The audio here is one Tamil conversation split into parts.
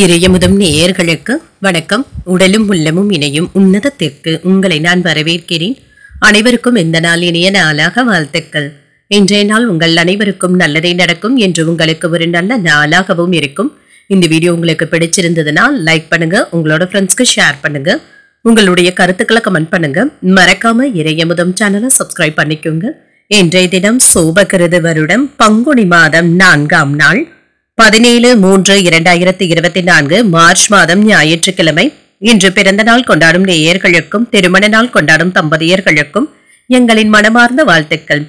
இறையமுதம் நேயர்களுக்கு வணக்கம் உடலும் உள்ளமும் இணையும் உன்னதத்திற்கு உங்களை நான் வரவேற்கிறேன் அனைவருக்கும் இந்த நாள் இனிய நாளாக வாழ்த்துக்கள் இன்றைய நாள் உங்கள் அனைவருக்கும் நல்லதே நடக்கும் என்று உங்களுக்கு ஒரு நல்ல நாளாகவும் இருக்கும் இந்த வீடியோ உங்களுக்கு பிடிச்சிருந்ததுனால் லைக் பண்ணுங்க உங்களோட ஃப்ரெண்ட்ஸ்க்கு ஷேர் பண்ணுங்க உங்களுடைய கருத்துக்களை கமெண்ட் பண்ணுங்க மறக்காம இறையமுதம் சேனலை சப்ஸ்கிரைப் பண்ணிக்கோங்க இன்றைய தினம் சோபகிருது வருடம் பங்குனி மாதம் நான்காம் நாள் பதினேழு மூன்று இரண்டாயிரத்தி இருபத்தி நான்கு மார்ச் மாதம் ஞாயிற்றுக்கிழமை இன்று பிறந்த நாள் கொண்டாடும் நேயர்களுக்கும் திருமண நாள் கொண்டாடும் தம்பதியர்களுக்கும் எங்களின் மனமார்ந்த வாழ்த்துக்கள்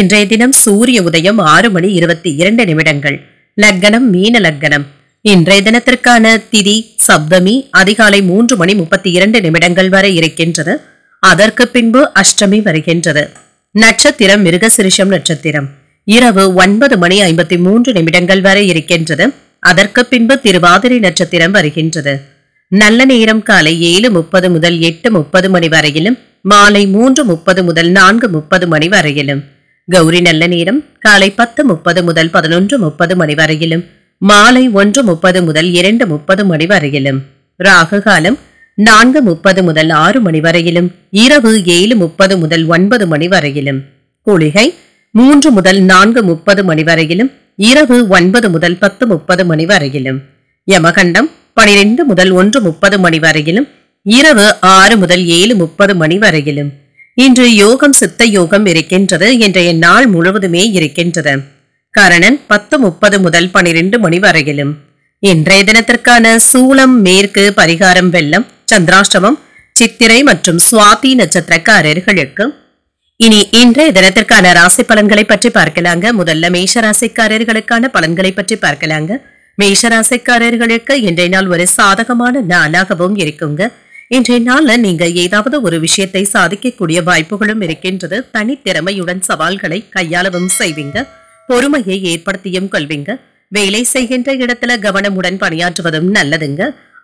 இன்றைய தினம் சூரிய உதயம் ஆறு மணி இருபத்தி இரண்டு நிமிடங்கள் லக்கணம் மீன லக்கணம் இன்றைய தினத்திற்கான திதி சப்தமி அதிகாலை மூன்று மணி முப்பத்தி இரண்டு நிமிடங்கள் வரை இருக்கின்றது அதற்கு பின்பு அஷ்டமி வருகின்றது நட்சத்திரம் மிருகசிரிஷம் நட்சத்திரம் இரவு ஒன்பது மணி ஐம்பத்தி மூன்று நிமிடங்கள் வரை இருக்கின்றது அதற்கு பின்பு திருவாதிரை நட்சத்திரம் வருகின்றது நல்ல நேரம் காலை ஏழு முப்பது முதல் எட்டு முப்பது மணி வரையிலும் மாலை மூன்று முப்பது முதல் நான்கு முப்பது மணி வரையிலும் கௌரி நல்ல நேரம் காலை பத்து முப்பது முதல் பதினொன்று முப்பது மணி வரையிலும் மாலை ஒன்று முப்பது முதல் இரண்டு முப்பது மணி வரையிலும் ராகு காலம் நான்கு முப்பது முதல் ஆறு மணி வரையிலும் இரவு ஏழு முப்பது முதல் ஒன்பது மணி வரையிலும் குளிகை மூன்று முதல் நான்கு முப்பது மணி வரையிலும் இரவு ஒன்பது முதல் பத்து முப்பது மணி வரையிலும் யமகண்டம் பனிரெண்டு முதல் ஒன்று முப்பது மணி வரையிலும் இரவு ஆறு முதல் ஏழு முப்பது மணி வரையிலும் இன்று யோகம் சித்த யோகம் இருக்கின்றது இன்றைய நாள் முழுவதுமே இருக்கின்றது கரணன் பத்து முப்பது முதல் பனிரெண்டு மணி வரையிலும் இன்றைய தினத்திற்கான சூளம் மேற்கு பரிகாரம் வெள்ளம் சந்திராஷ்டமம் சித்திரை மற்றும் சுவாதி நட்சத்திரக்காரர்களுக்கு இனி இன்றைய தினத்திற்கான ராசி பலன்களை பற்றி பார்க்கலாங்க முதல்ல மேஷ ராசிக்காரர்களுக்கான பலன்களை பற்றி பார்க்கலாங்க மேஷ ராசிக்காரர்களுக்கு இன்றைய நாள் ஒரு சாதகமான நாளாகவும் இருக்குங்க இன்றைய நாள்ல நீங்க ஏதாவது ஒரு விஷயத்தை சாதிக்கக்கூடிய வாய்ப்புகளும் இருக்கின்றது தனித்திறமையுடன் சவால்களை கையாளவும் செய்வீங்க பொறுமையை ஏற்படுத்தியும் கொள்வீங்க வேலை செய்கின்ற இடத்துல கவனமுடன் பணியாற்றுவதும் நல்லதுங்க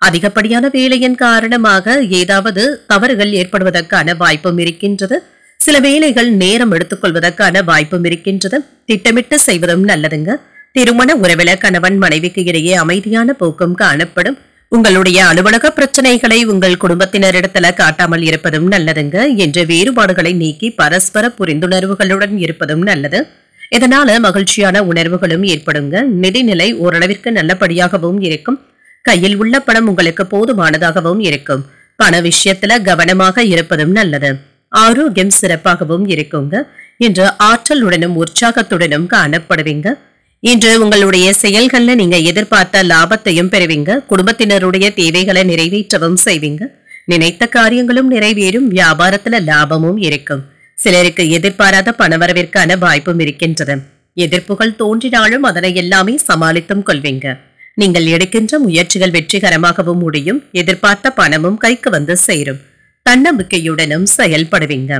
அதிகப்படியான வேலையின் காரணமாக ஏதாவது தவறுகள் ஏற்படுவதற்கான வாய்ப்பும் இருக்கின்றது சில வேலைகள் நேரம் எடுத்துக்கொள்வதற்கான வாய்ப்பும் இருக்கின்றது திட்டமிட்டு செய்வதும் நல்லதுங்க திருமண உறவில கணவன் மனைவிக்கு இடையே அமைதியான போக்கும் காணப்படும் உங்களுடைய அலுவலக பிரச்சனைகளை உங்கள் குடும்பத்தினரிடத்துல காட்டாமல் இருப்பதும் நல்லதுங்க என்ற வேறுபாடுகளை நீக்கி பரஸ்பர புரிந்துணர்வுகளுடன் இருப்பதும் நல்லது இதனால மகிழ்ச்சியான உணர்வுகளும் ஏற்படுங்க நிதிநிலை ஓரளவிற்கு நல்லபடியாகவும் இருக்கும் கையில் உள்ள பணம் உங்களுக்கு போதுமானதாகவும் இருக்கும் பண விஷயத்துல கவனமாக இருப்பதும் நல்லது ஆரோக்கியம் சிறப்பாகவும் இருக்குங்க இன்று ஆற்றலுடனும் உற்சாகத்துடனும் காணப்படுவீங்க இன்று உங்களுடைய செயல்கள்ல நீங்க எதிர்பார்த்த லாபத்தையும் பெறுவீங்க குடும்பத்தினருடைய தேவைகளை நிறைவேற்றவும் செய்வீங்க நினைத்த காரியங்களும் நிறைவேறும் வியாபாரத்துல லாபமும் இருக்கும் சிலருக்கு எதிர்பாராத பணவரவிற்கான வாய்ப்பும் இருக்கின்றது எதிர்ப்புகள் தோன்றினாலும் அதனை எல்லாமே சமாளித்தும் கொள்வீங்க நீங்கள் எடுக்கின்ற முயற்சிகள் வெற்றிகரமாகவும் முடியும் எதிர்பார்த்த பணமும் கைக்கு வந்து சேரும் தன்னம்பிக்கையுடனும் செயல்படுவீங்க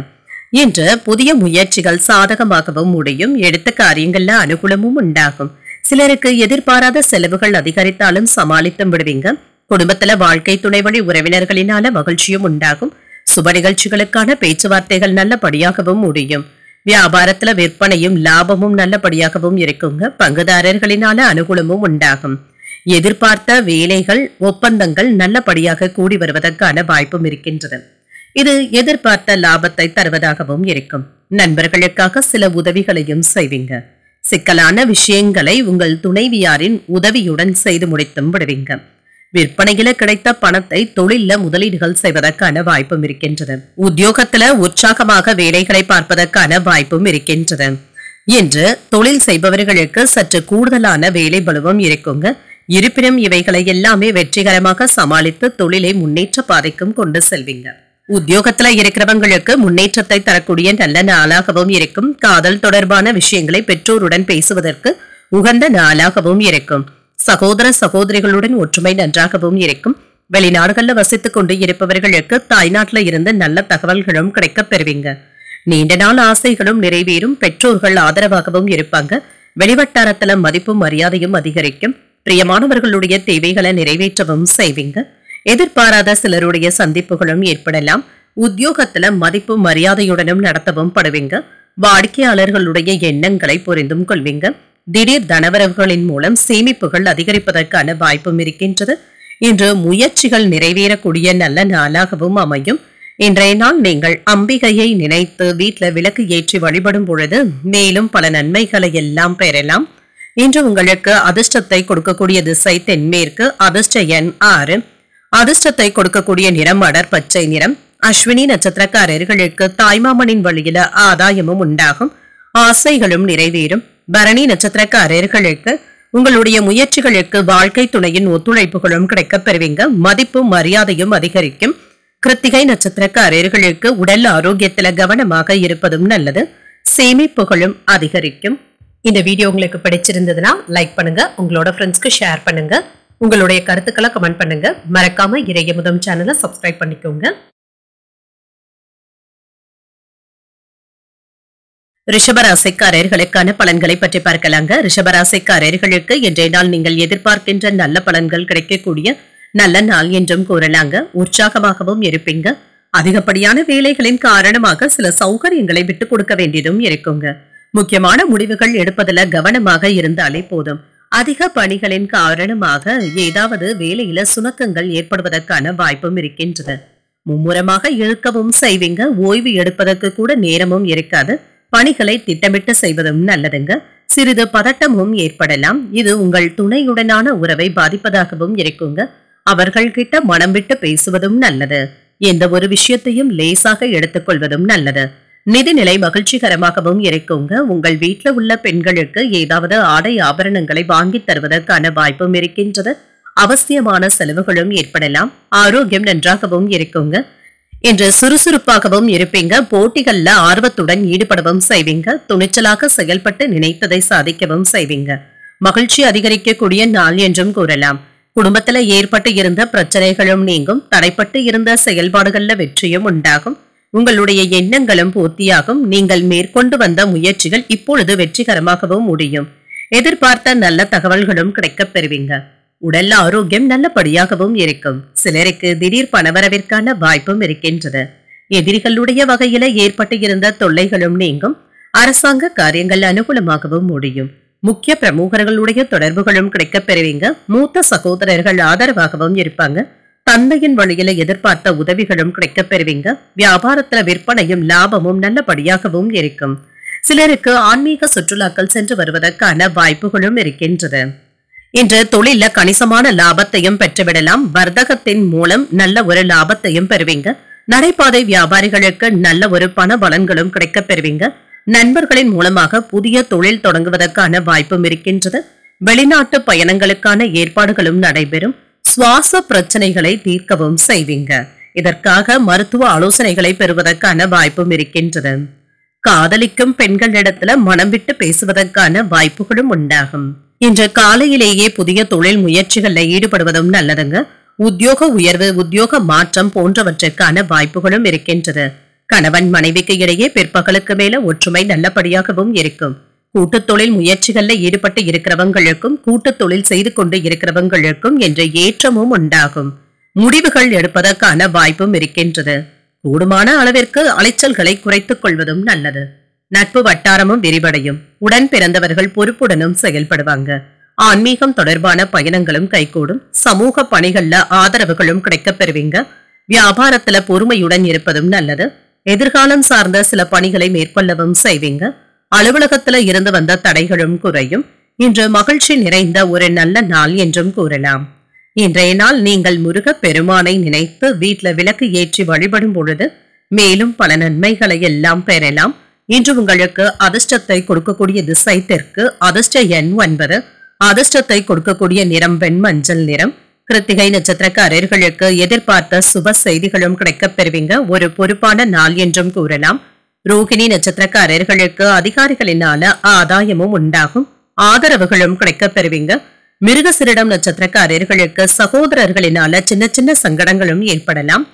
இன்று புதிய முயற்சிகள் சாதகமாகவும் முடியும் எடுத்த காரியங்கள்ல அனுகூலமும் உண்டாகும் சிலருக்கு எதிர்பாராத செலவுகள் அதிகரித்தாலும் சமாளித்தும் விடுவீங்க குடும்பத்துல வாழ்க்கை துணை வழி உறவினர்களினால மகிழ்ச்சியும் உண்டாகும் சுப நிகழ்ச்சிகளுக்கான பேச்சுவார்த்தைகள் நல்லபடியாகவும் முடியும் வியாபாரத்துல விற்பனையும் லாபமும் நல்லபடியாகவும் இருக்குங்க பங்குதாரர்களினால அனுகூலமும் உண்டாகும் எதிர்பார்த்த வேலைகள் ஒப்பந்தங்கள் நல்லபடியாக கூடி வருவதற்கான வாய்ப்பும் இருக்கின்றன இது எதிர்பார்த்த லாபத்தை தருவதாகவும் இருக்கும் நண்பர்களுக்காக சில உதவிகளையும் செய்வீங்க சிக்கலான விஷயங்களை உங்கள் துணைவியாரின் உதவியுடன் செய்து முடித்தும் விடுவீங்க விற்பனையில கிடைத்த பணத்தை தொழில முதலீடுகள் செய்வதற்கான வாய்ப்பும் இருக்கின்றது உத்தியோகத்துல உற்சாகமாக வேலைகளை பார்ப்பதற்கான வாய்ப்பும் இருக்கின்றது இன்று தொழில் செய்பவர்களுக்கு சற்று கூடுதலான வேலை பலுவம் இருக்குங்க இருப்பினும் இவைகளை எல்லாமே வெற்றிகரமாக சமாளித்து தொழிலை முன்னேற்ற பாதைக்கும் கொண்டு செல்வீங்க உத்தியோகத்துல இருக்கிறவங்களுக்கு முன்னேற்றத்தை தரக்கூடிய நல்ல நாளாகவும் இருக்கும் காதல் தொடர்பான விஷயங்களை பெற்றோருடன் பேசுவதற்கு உகந்த நாளாகவும் இருக்கும் சகோதர சகோதரிகளுடன் ஒற்றுமை நன்றாகவும் இருக்கும் வெளிநாடுகளில் வசித்துக் கொண்டு இருப்பவர்களுக்கு தாய்நாட்டில் இருந்து நல்ல தகவல்களும் கிடைக்கப் பெறுவீங்க நீண்ட நாள் ஆசைகளும் நிறைவேறும் பெற்றோர்கள் ஆதரவாகவும் இருப்பாங்க வெளிவட்டாரத்தில் மதிப்பும் மரியாதையும் அதிகரிக்கும் பிரியமானவர்களுடைய தேவைகளை நிறைவேற்றவும் செய்வீங்க எதிர்பாராத சிலருடைய சந்திப்புகளும் ஏற்படலாம் உத்தியோகத்துல மதிப்பு மரியாதையுடனும் நடத்தவும் படுவீங்க வாடிக்கையாளர்களுடைய எண்ணங்களை புரிந்தும் கொள்வீங்க திடீர் தனவரவுகளின் மூலம் சேமிப்புகள் அதிகரிப்பதற்கான வாய்ப்பும் இருக்கின்றது இன்று முயற்சிகள் நிறைவேறக்கூடிய நல்ல நாளாகவும் அமையும் இன்றைய நாள் நீங்கள் அம்பிகையை நினைத்து வீட்டில் விளக்கு ஏற்றி வழிபடும் பொழுது மேலும் பல நன்மைகளை எல்லாம் பெறலாம் இன்று உங்களுக்கு அதிர்ஷ்டத்தை கொடுக்கக்கூடிய திசை தென்மேற்கு அதிர்ஷ்ட எண் ஆறு அதிர்ஷ்டத்தை கொடுக்கக்கூடிய நிறம் அடர் பச்சை நிறம் அஸ்வினி நட்சத்திரக்காரர்களுக்கு தாய்மாமனின் வழியில ஆதாயமும் உண்டாகும் ஆசைகளும் நிறைவேறும் பரணி நட்சத்திரக்காரர்களுக்கு உங்களுடைய முயற்சிகளுக்கு வாழ்க்கை துணையின் ஒத்துழைப்புகளும் கிடைக்கப் பெறுவீங்க மதிப்பும் மரியாதையும் அதிகரிக்கும் கிருத்திகை நட்சத்திரக்காரர்களுக்கு உடல் ஆரோக்கியத்துல கவனமாக இருப்பதும் நல்லது சேமிப்புகளும் அதிகரிக்கும் இந்த வீடியோ உங்களுக்கு பிடிச்சிருந்ததுன்னா லைக் பண்ணுங்க உங்களோட ஃப்ரெண்ட்ஸ்க்கு ஷேர் பண்ணுங்க உங்களுடைய கருத்துக்களை கமெண்ட் பண்ணுங்க மறக்காம இறைய முதம் சேனலை சப்ஸ்கிரைப் பண்ணிக்கோங்க ரிஷபராசிக்காரர்களுக்கான பலன்களை பற்றி பார்க்கலாங்க ரிஷபராசிக்காரர்களுக்கு இன்றைய நாள் நீங்கள் எதிர்பார்க்கின்ற நல்ல பலன்கள் கிடைக்கக்கூடிய நல்ல நாள் என்றும் கூறலாங்க உற்சாகமாகவும் இருப்பீங்க அதிகப்படியான வேலைகளின் காரணமாக சில சௌகரியங்களை விட்டு கொடுக்க வேண்டியதும் இருக்குங்க முக்கியமான முடிவுகள் எடுப்பதில் கவனமாக இருந்தாலே போதும் அதிக பணிகளின் காரணமாக ஏதாவது வேலையில சுணக்கங்கள் ஏற்படுவதற்கான வாய்ப்பும் இருக்கின்றது மும்முரமாக இழுக்கவும் செய்வீங்க ஓய்வு எடுப்பதற்கு கூட நேரமும் இருக்காது பணிகளை திட்டமிட்டு செய்வதும் நல்லதுங்க சிறிது பதட்டமும் ஏற்படலாம் இது உங்கள் துணையுடனான உறவை பாதிப்பதாகவும் இருக்குங்க அவர்கள் கிட்ட மனம் விட்டு பேசுவதும் நல்லது எந்த ஒரு விஷயத்தையும் லேசாக எடுத்துக்கொள்வதும் நல்லது நிதிநிலை மகிழ்ச்சிகரமாகவும் இருக்குங்க உங்கள் வீட்டில் உள்ள பெண்களுக்கு ஏதாவது ஆடை ஆபரணங்களை வாங்கி தருவதற்கான வாய்ப்பும் இருக்கின்றது அவசியமான செலவுகளும் ஏற்படலாம் ஆரோக்கியம் நன்றாகவும் இருக்குங்க இன்று சுறுசுறுப்பாகவும் இருப்பீங்க போட்டிகள்ல ஆர்வத்துடன் ஈடுபடவும் செய்வீங்க துணிச்சலாக செயல்பட்டு நினைத்ததை சாதிக்கவும் செய்வீங்க மகிழ்ச்சி அதிகரிக்கக்கூடிய நாள் என்றும் கூறலாம் குடும்பத்துல ஏற்பட்டு இருந்த பிரச்சனைகளும் நீங்கும் தடைப்பட்டு இருந்த செயல்பாடுகள்ல வெற்றியும் உண்டாகும் உங்களுடைய எண்ணங்களும் பூர்த்தியாகும் நீங்கள் மேற்கொண்டு வந்த முயற்சிகள் இப்பொழுது வெற்றிகரமாகவும் முடியும் எதிர்பார்த்த நல்ல தகவல்களும் கிடைக்கப் பெறுவீங்க உடல் ஆரோக்கியம் நல்லபடியாகவும் இருக்கும் சிலருக்கு திடீர் பணவரவிற்கான வாய்ப்பும் இருக்கின்றது எதிரிகளுடைய வகையில ஏற்பட்டு இருந்த தொல்லைகளும் நீங்கும் அரசாங்க காரியங்கள் அனுகூலமாகவும் முடியும் முக்கிய பிரமுகர்களுடைய தொடர்புகளும் கிடைக்கப் பெறுவீங்க மூத்த சகோதரர்கள் ஆதரவாகவும் இருப்பாங்க தந்தையின் வழியில எதிர்பார்த்த உதவிகளும் கிடைக்கப் பெறுவீங்க வியாபாரத்துல விற்பனையும் லாபமும் நல்லபடியாகவும் இருக்கும் சிலருக்கு ஆன்மீக சுற்றுலாக்கள் சென்று வருவதற்கான வாய்ப்புகளும் இருக்கின்றது இன்று தொழில கணிசமான லாபத்தையும் பெற்றுவிடலாம் வர்த்தகத்தின் மூலம் நல்ல ஒரு லாபத்தையும் பெறுவீங்க நடைபாதை வியாபாரிகளுக்கு நல்ல ஒரு பண பலன்களும் கிடைக்க பெறுவீங்க நண்பர்களின் மூலமாக புதிய தொழில் தொடங்குவதற்கான வாய்ப்பும் இருக்கின்றது வெளிநாட்டு பயணங்களுக்கான ஏற்பாடுகளும் நடைபெறும் சுவாச பிரச்சனைகளை தீர்க்கவும் செய்வீங்க இதற்காக மருத்துவ ஆலோசனைகளை பெறுவதற்கான வாய்ப்பும் இருக்கின்றது காதலிக்கும் பெண்களிடத்துல மனம் விட்டு பேசுவதற்கான வாய்ப்புகளும் உண்டாகும் இன்று காலையிலேயே புதிய தொழில் முயற்சிகளில் ஈடுபடுவதும் நல்லதுங்க உத்தியோக உயர்வு உத்தியோக மாற்றம் போன்றவற்றிற்கான வாய்ப்புகளும் இருக்கின்றது கணவன் மனைவிக்கு இடையே பிற்பகலுக்கு மேல ஒற்றுமை நல்லபடியாகவும் இருக்கும் தொழில் முயற்சிகளில் ஈடுபட்டு இருக்கிறவங்களுக்கும் தொழில் செய்து கொண்டு இருக்கிறவங்களுக்கும் என்ற ஏற்றமும் உண்டாகும் முடிவுகள் எடுப்பதற்கான வாய்ப்பும் இருக்கின்றது கூடுமான அளவிற்கு அலைச்சல்களை குறைத்துக் கொள்வதும் நல்லது நட்பு வட்டாரமும் விரிவடையும் உடன் பிறந்தவர்கள் பொறுப்புடனும் செயல்படுவாங்க ஆன்மீகம் தொடர்பான பயணங்களும் கைகூடும் சமூக பணிகள்ல ஆதரவுகளும் கிடைக்கப் பெறுவீங்க வியாபாரத்துல பொறுமையுடன் இருப்பதும் நல்லது எதிர்காலம் சார்ந்த சில பணிகளை மேற்கொள்ளவும் செய்வீங்க அலுவலகத்துல இருந்து வந்த தடைகளும் குறையும் இன்று மகிழ்ச்சி நிறைந்த ஒரு நல்ல நாள் என்றும் கூறலாம் இன்றைய நாள் நீங்கள் முருக பெருமானை நினைத்து வீட்ல விளக்கு ஏற்றி வழிபடும் பொழுது மேலும் பல நன்மைகளை எல்லாம் பெறலாம் இன்று உங்களுக்கு அதிர்ஷ்டத்தை கொடுக்கக்கூடிய திசை தெற்கு அதிர்ஷ்ட எண் ஒன்பது அதிர்ஷ்டத்தை கொடுக்கக்கூடிய நிறம் பெண் மஞ்சள் நிறம் கிருத்திகை நட்சத்திரக்காரர்களுக்கு எதிர்பார்த்த சுப செய்திகளும் கிடைக்கப் பெறுவீங்க ஒரு பொறுப்பான நாள் என்றும் கூறலாம் ரோகிணி நட்சத்திரக்காரர்களுக்கு அதிகாரிகளினால ஆதாயமும் உண்டாகும் ஆதரவுகளும் கிடைக்கப் பெறுவீங்க மிருகசிரிடம் நட்சத்திரக்காரர்களுக்கு சகோதரர்களினால சின்ன சின்ன சங்கடங்களும் ஏற்படலாம்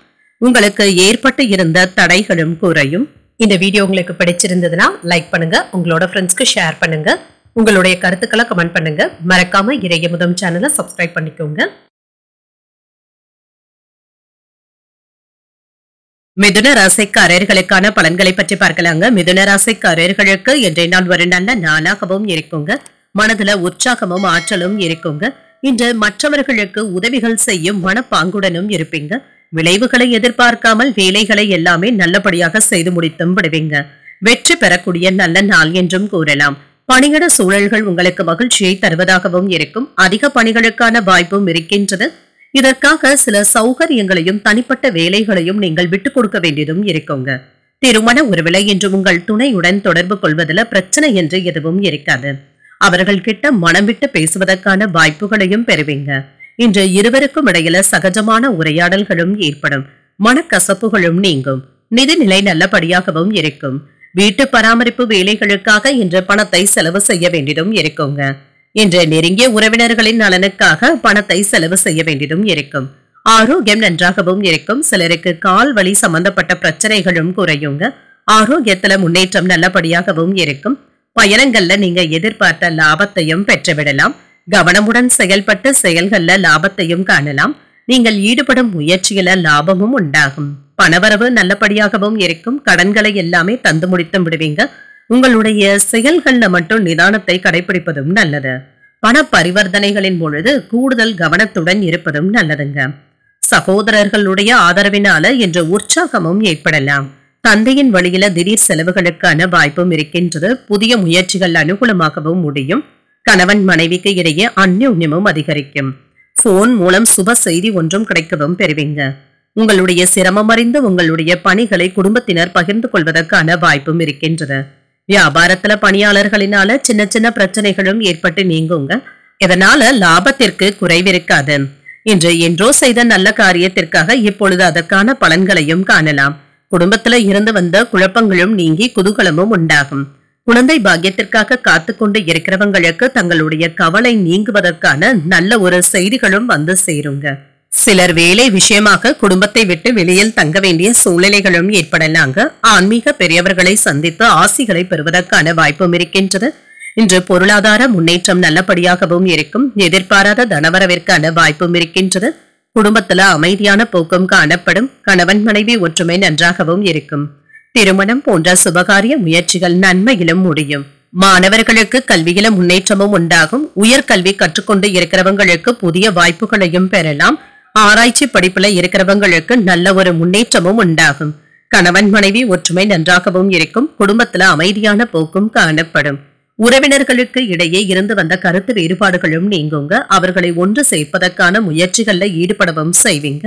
உங்களுக்கு ஏற்பட்டு இருந்த தடைகளும் குறையும் இந்த வீடியோ உங்களுக்கு பிடிச்சிருந்ததுன்னா லைக் பண்ணுங்க உங்களோட ஃப்ரெண்ட்ஸ்க்கு ஷேர் பண்ணுங்க உங்களுடைய கருத்துக்களை கமெண்ட் பண்ணுங்க மறக்காம இறைய முதம் சேனலை சப்ஸ்கிரைப் பண்ணிக்கோங்க மிதுன ராசிக்காரர்களுக்கான பலன்களை பற்றி பார்க்கலாங்க மிதுன ராசிக்காரர்களுக்கு இன்றைய நாள் ஒரு நல்ல நாளாகவும் இருக்குங்க மனதுல உற்சாகமும் ஆற்றலும் இருக்குங்க இன்று மற்றவர்களுக்கு உதவிகள் செய்யும் மனப்பாங்குடனும் இருப்பீங்க விளைவுகளை எதிர்பார்க்காமல் வேலைகளை எல்லாமே நல்லபடியாக செய்து முடித்தும் விடுவீங்க வெற்றி பெறக்கூடிய நல்ல நாள் என்றும் கூறலாம் பணியிட சூழல்கள் உங்களுக்கு மகிழ்ச்சியை தருவதாகவும் இருக்கும் அதிக பணிகளுக்கான வாய்ப்பும் இருக்கின்றது இதற்காக சில சௌகரியங்களையும் தனிப்பட்ட வேலைகளையும் நீங்கள் விட்டு கொடுக்க வேண்டியதும் இருக்குங்க திருமண உறவிலை என்று உங்கள் துணையுடன் தொடர்பு கொள்வதில் பிரச்சனை என்று எதுவும் இருக்காது அவர்கள் கிட்ட மனம் விட்டு பேசுவதற்கான வாய்ப்புகளையும் பெறுவீங்க இன்று இருவருக்கும் இடையில சகஜமான உரையாடல்களும் ஏற்படும் மனக்கசப்புகளும் நீங்கும் நிதிநிலை நல்லபடியாகவும் இருக்கும் வீட்டு பராமரிப்பு வேலைகளுக்காக இன்று பணத்தை செலவு செய்ய வேண்டியதும் இருக்குங்க இன்று நெருங்கிய உறவினர்களின் நலனுக்காக பணத்தை செலவு செய்ய வேண்டியதும் இருக்கும் ஆரோக்கியம் நன்றாகவும் இருக்கும் சிலருக்கு கால் வழி சம்பந்தப்பட்ட பிரச்சனைகளும் குறையுங்க ஆரோக்கியத்துல முன்னேற்றம் நல்லபடியாகவும் இருக்கும் பயணங்கள்ல நீங்க எதிர்பார்த்த லாபத்தையும் பெற்றுவிடலாம் கவனமுடன் செயல்பட்டு செயல்கள்ல லாபத்தையும் காணலாம் நீங்கள் ஈடுபடும் முயற்சியில லாபமும் உண்டாகும் பணவரவு நல்லபடியாகவும் இருக்கும் கடன்களை எல்லாமே தந்து முடித்தும் விடுவீங்க உங்களுடைய செயல்கள்ல மட்டும் நிதானத்தை கடைபிடிப்பதும் நல்லது பண பரிவர்த்தனைகளின் பொழுது கூடுதல் கவனத்துடன் இருப்பதும் நல்லதுங்க சகோதரர்களுடைய ஆதரவினால என்ற உற்சாகமும் ஏற்படலாம் தந்தையின் வழியில திடீர் செலவுகளுக்கான வாய்ப்பும் இருக்கின்றது புதிய முயற்சிகள் அனுகூலமாகவும் முடியும் கணவன் மனைவிக்கு இடையே அந்யுன்யமும் அதிகரிக்கும் போன் மூலம் சுப செய்தி ஒன்றும் கிடைக்கவும் பெறுவீங்க உங்களுடைய சிரமம் அறிந்து உங்களுடைய பணிகளை குடும்பத்தினர் பகிர்ந்து கொள்வதற்கான வாய்ப்பும் இருக்கின்றது வியாபாரத்துல பணியாளர்களினால சின்ன சின்ன பிரச்சனைகளும் ஏற்பட்டு நீங்குங்க இதனால லாபத்திற்கு குறைவிருக்காது இன்று என்றோ செய்த நல்ல காரியத்திற்காக இப்பொழுது அதற்கான பலன்களையும் காணலாம் குடும்பத்துல இருந்து வந்த குழப்பங்களும் நீங்கி குதூகலமும் உண்டாகும் குழந்தை பாக்கியத்திற்காக காத்து கொண்டு இருக்கிறவங்களுக்கு தங்களுடைய கவலை நீங்குவதற்கான நல்ல ஒரு செய்திகளும் வந்து சேருங்க சிலர் வேலை விஷயமாக குடும்பத்தை விட்டு வெளியில் தங்க வேண்டிய சூழ்நிலைகளும் ஏற்படலாங்க ஆன்மீக பெரியவர்களை சந்தித்து ஆசிகளை பெறுவதற்கான வாய்ப்பும் இருக்கின்றது இன்று பொருளாதார முன்னேற்றம் நல்லபடியாகவும் இருக்கும் எதிர்பாராத தனவரவிற்கான வாய்ப்பும் இருக்கின்றது குடும்பத்துல அமைதியான போக்கும் காணப்படும் கணவன் மனைவி ஒற்றுமை நன்றாகவும் இருக்கும் திருமணம் போன்ற சுபகாரிய முயற்சிகள் நன்மையிலும் முடியும் மாணவர்களுக்கு கல்வியில முன்னேற்றமும் உண்டாகும் உயர்கல்வி கற்றுக்கொண்டு இருக்கிறவங்களுக்கு புதிய வாய்ப்புகளையும் பெறலாம் ஆராய்ச்சி படிப்புல இருக்கிறவங்களுக்கு நல்ல ஒரு முன்னேற்றமும் உண்டாகும் கணவன் மனைவி ஒற்றுமை நன்றாகவும் இருக்கும் குடும்பத்துல அமைதியான போக்கும் காணப்படும் உறவினர்களுக்கு இடையே இருந்து வந்த கருத்து வேறுபாடுகளும் நீங்குங்க அவர்களை ஒன்று சேர்ப்பதற்கான முயற்சிகள்ல ஈடுபடவும் செய்வீங்க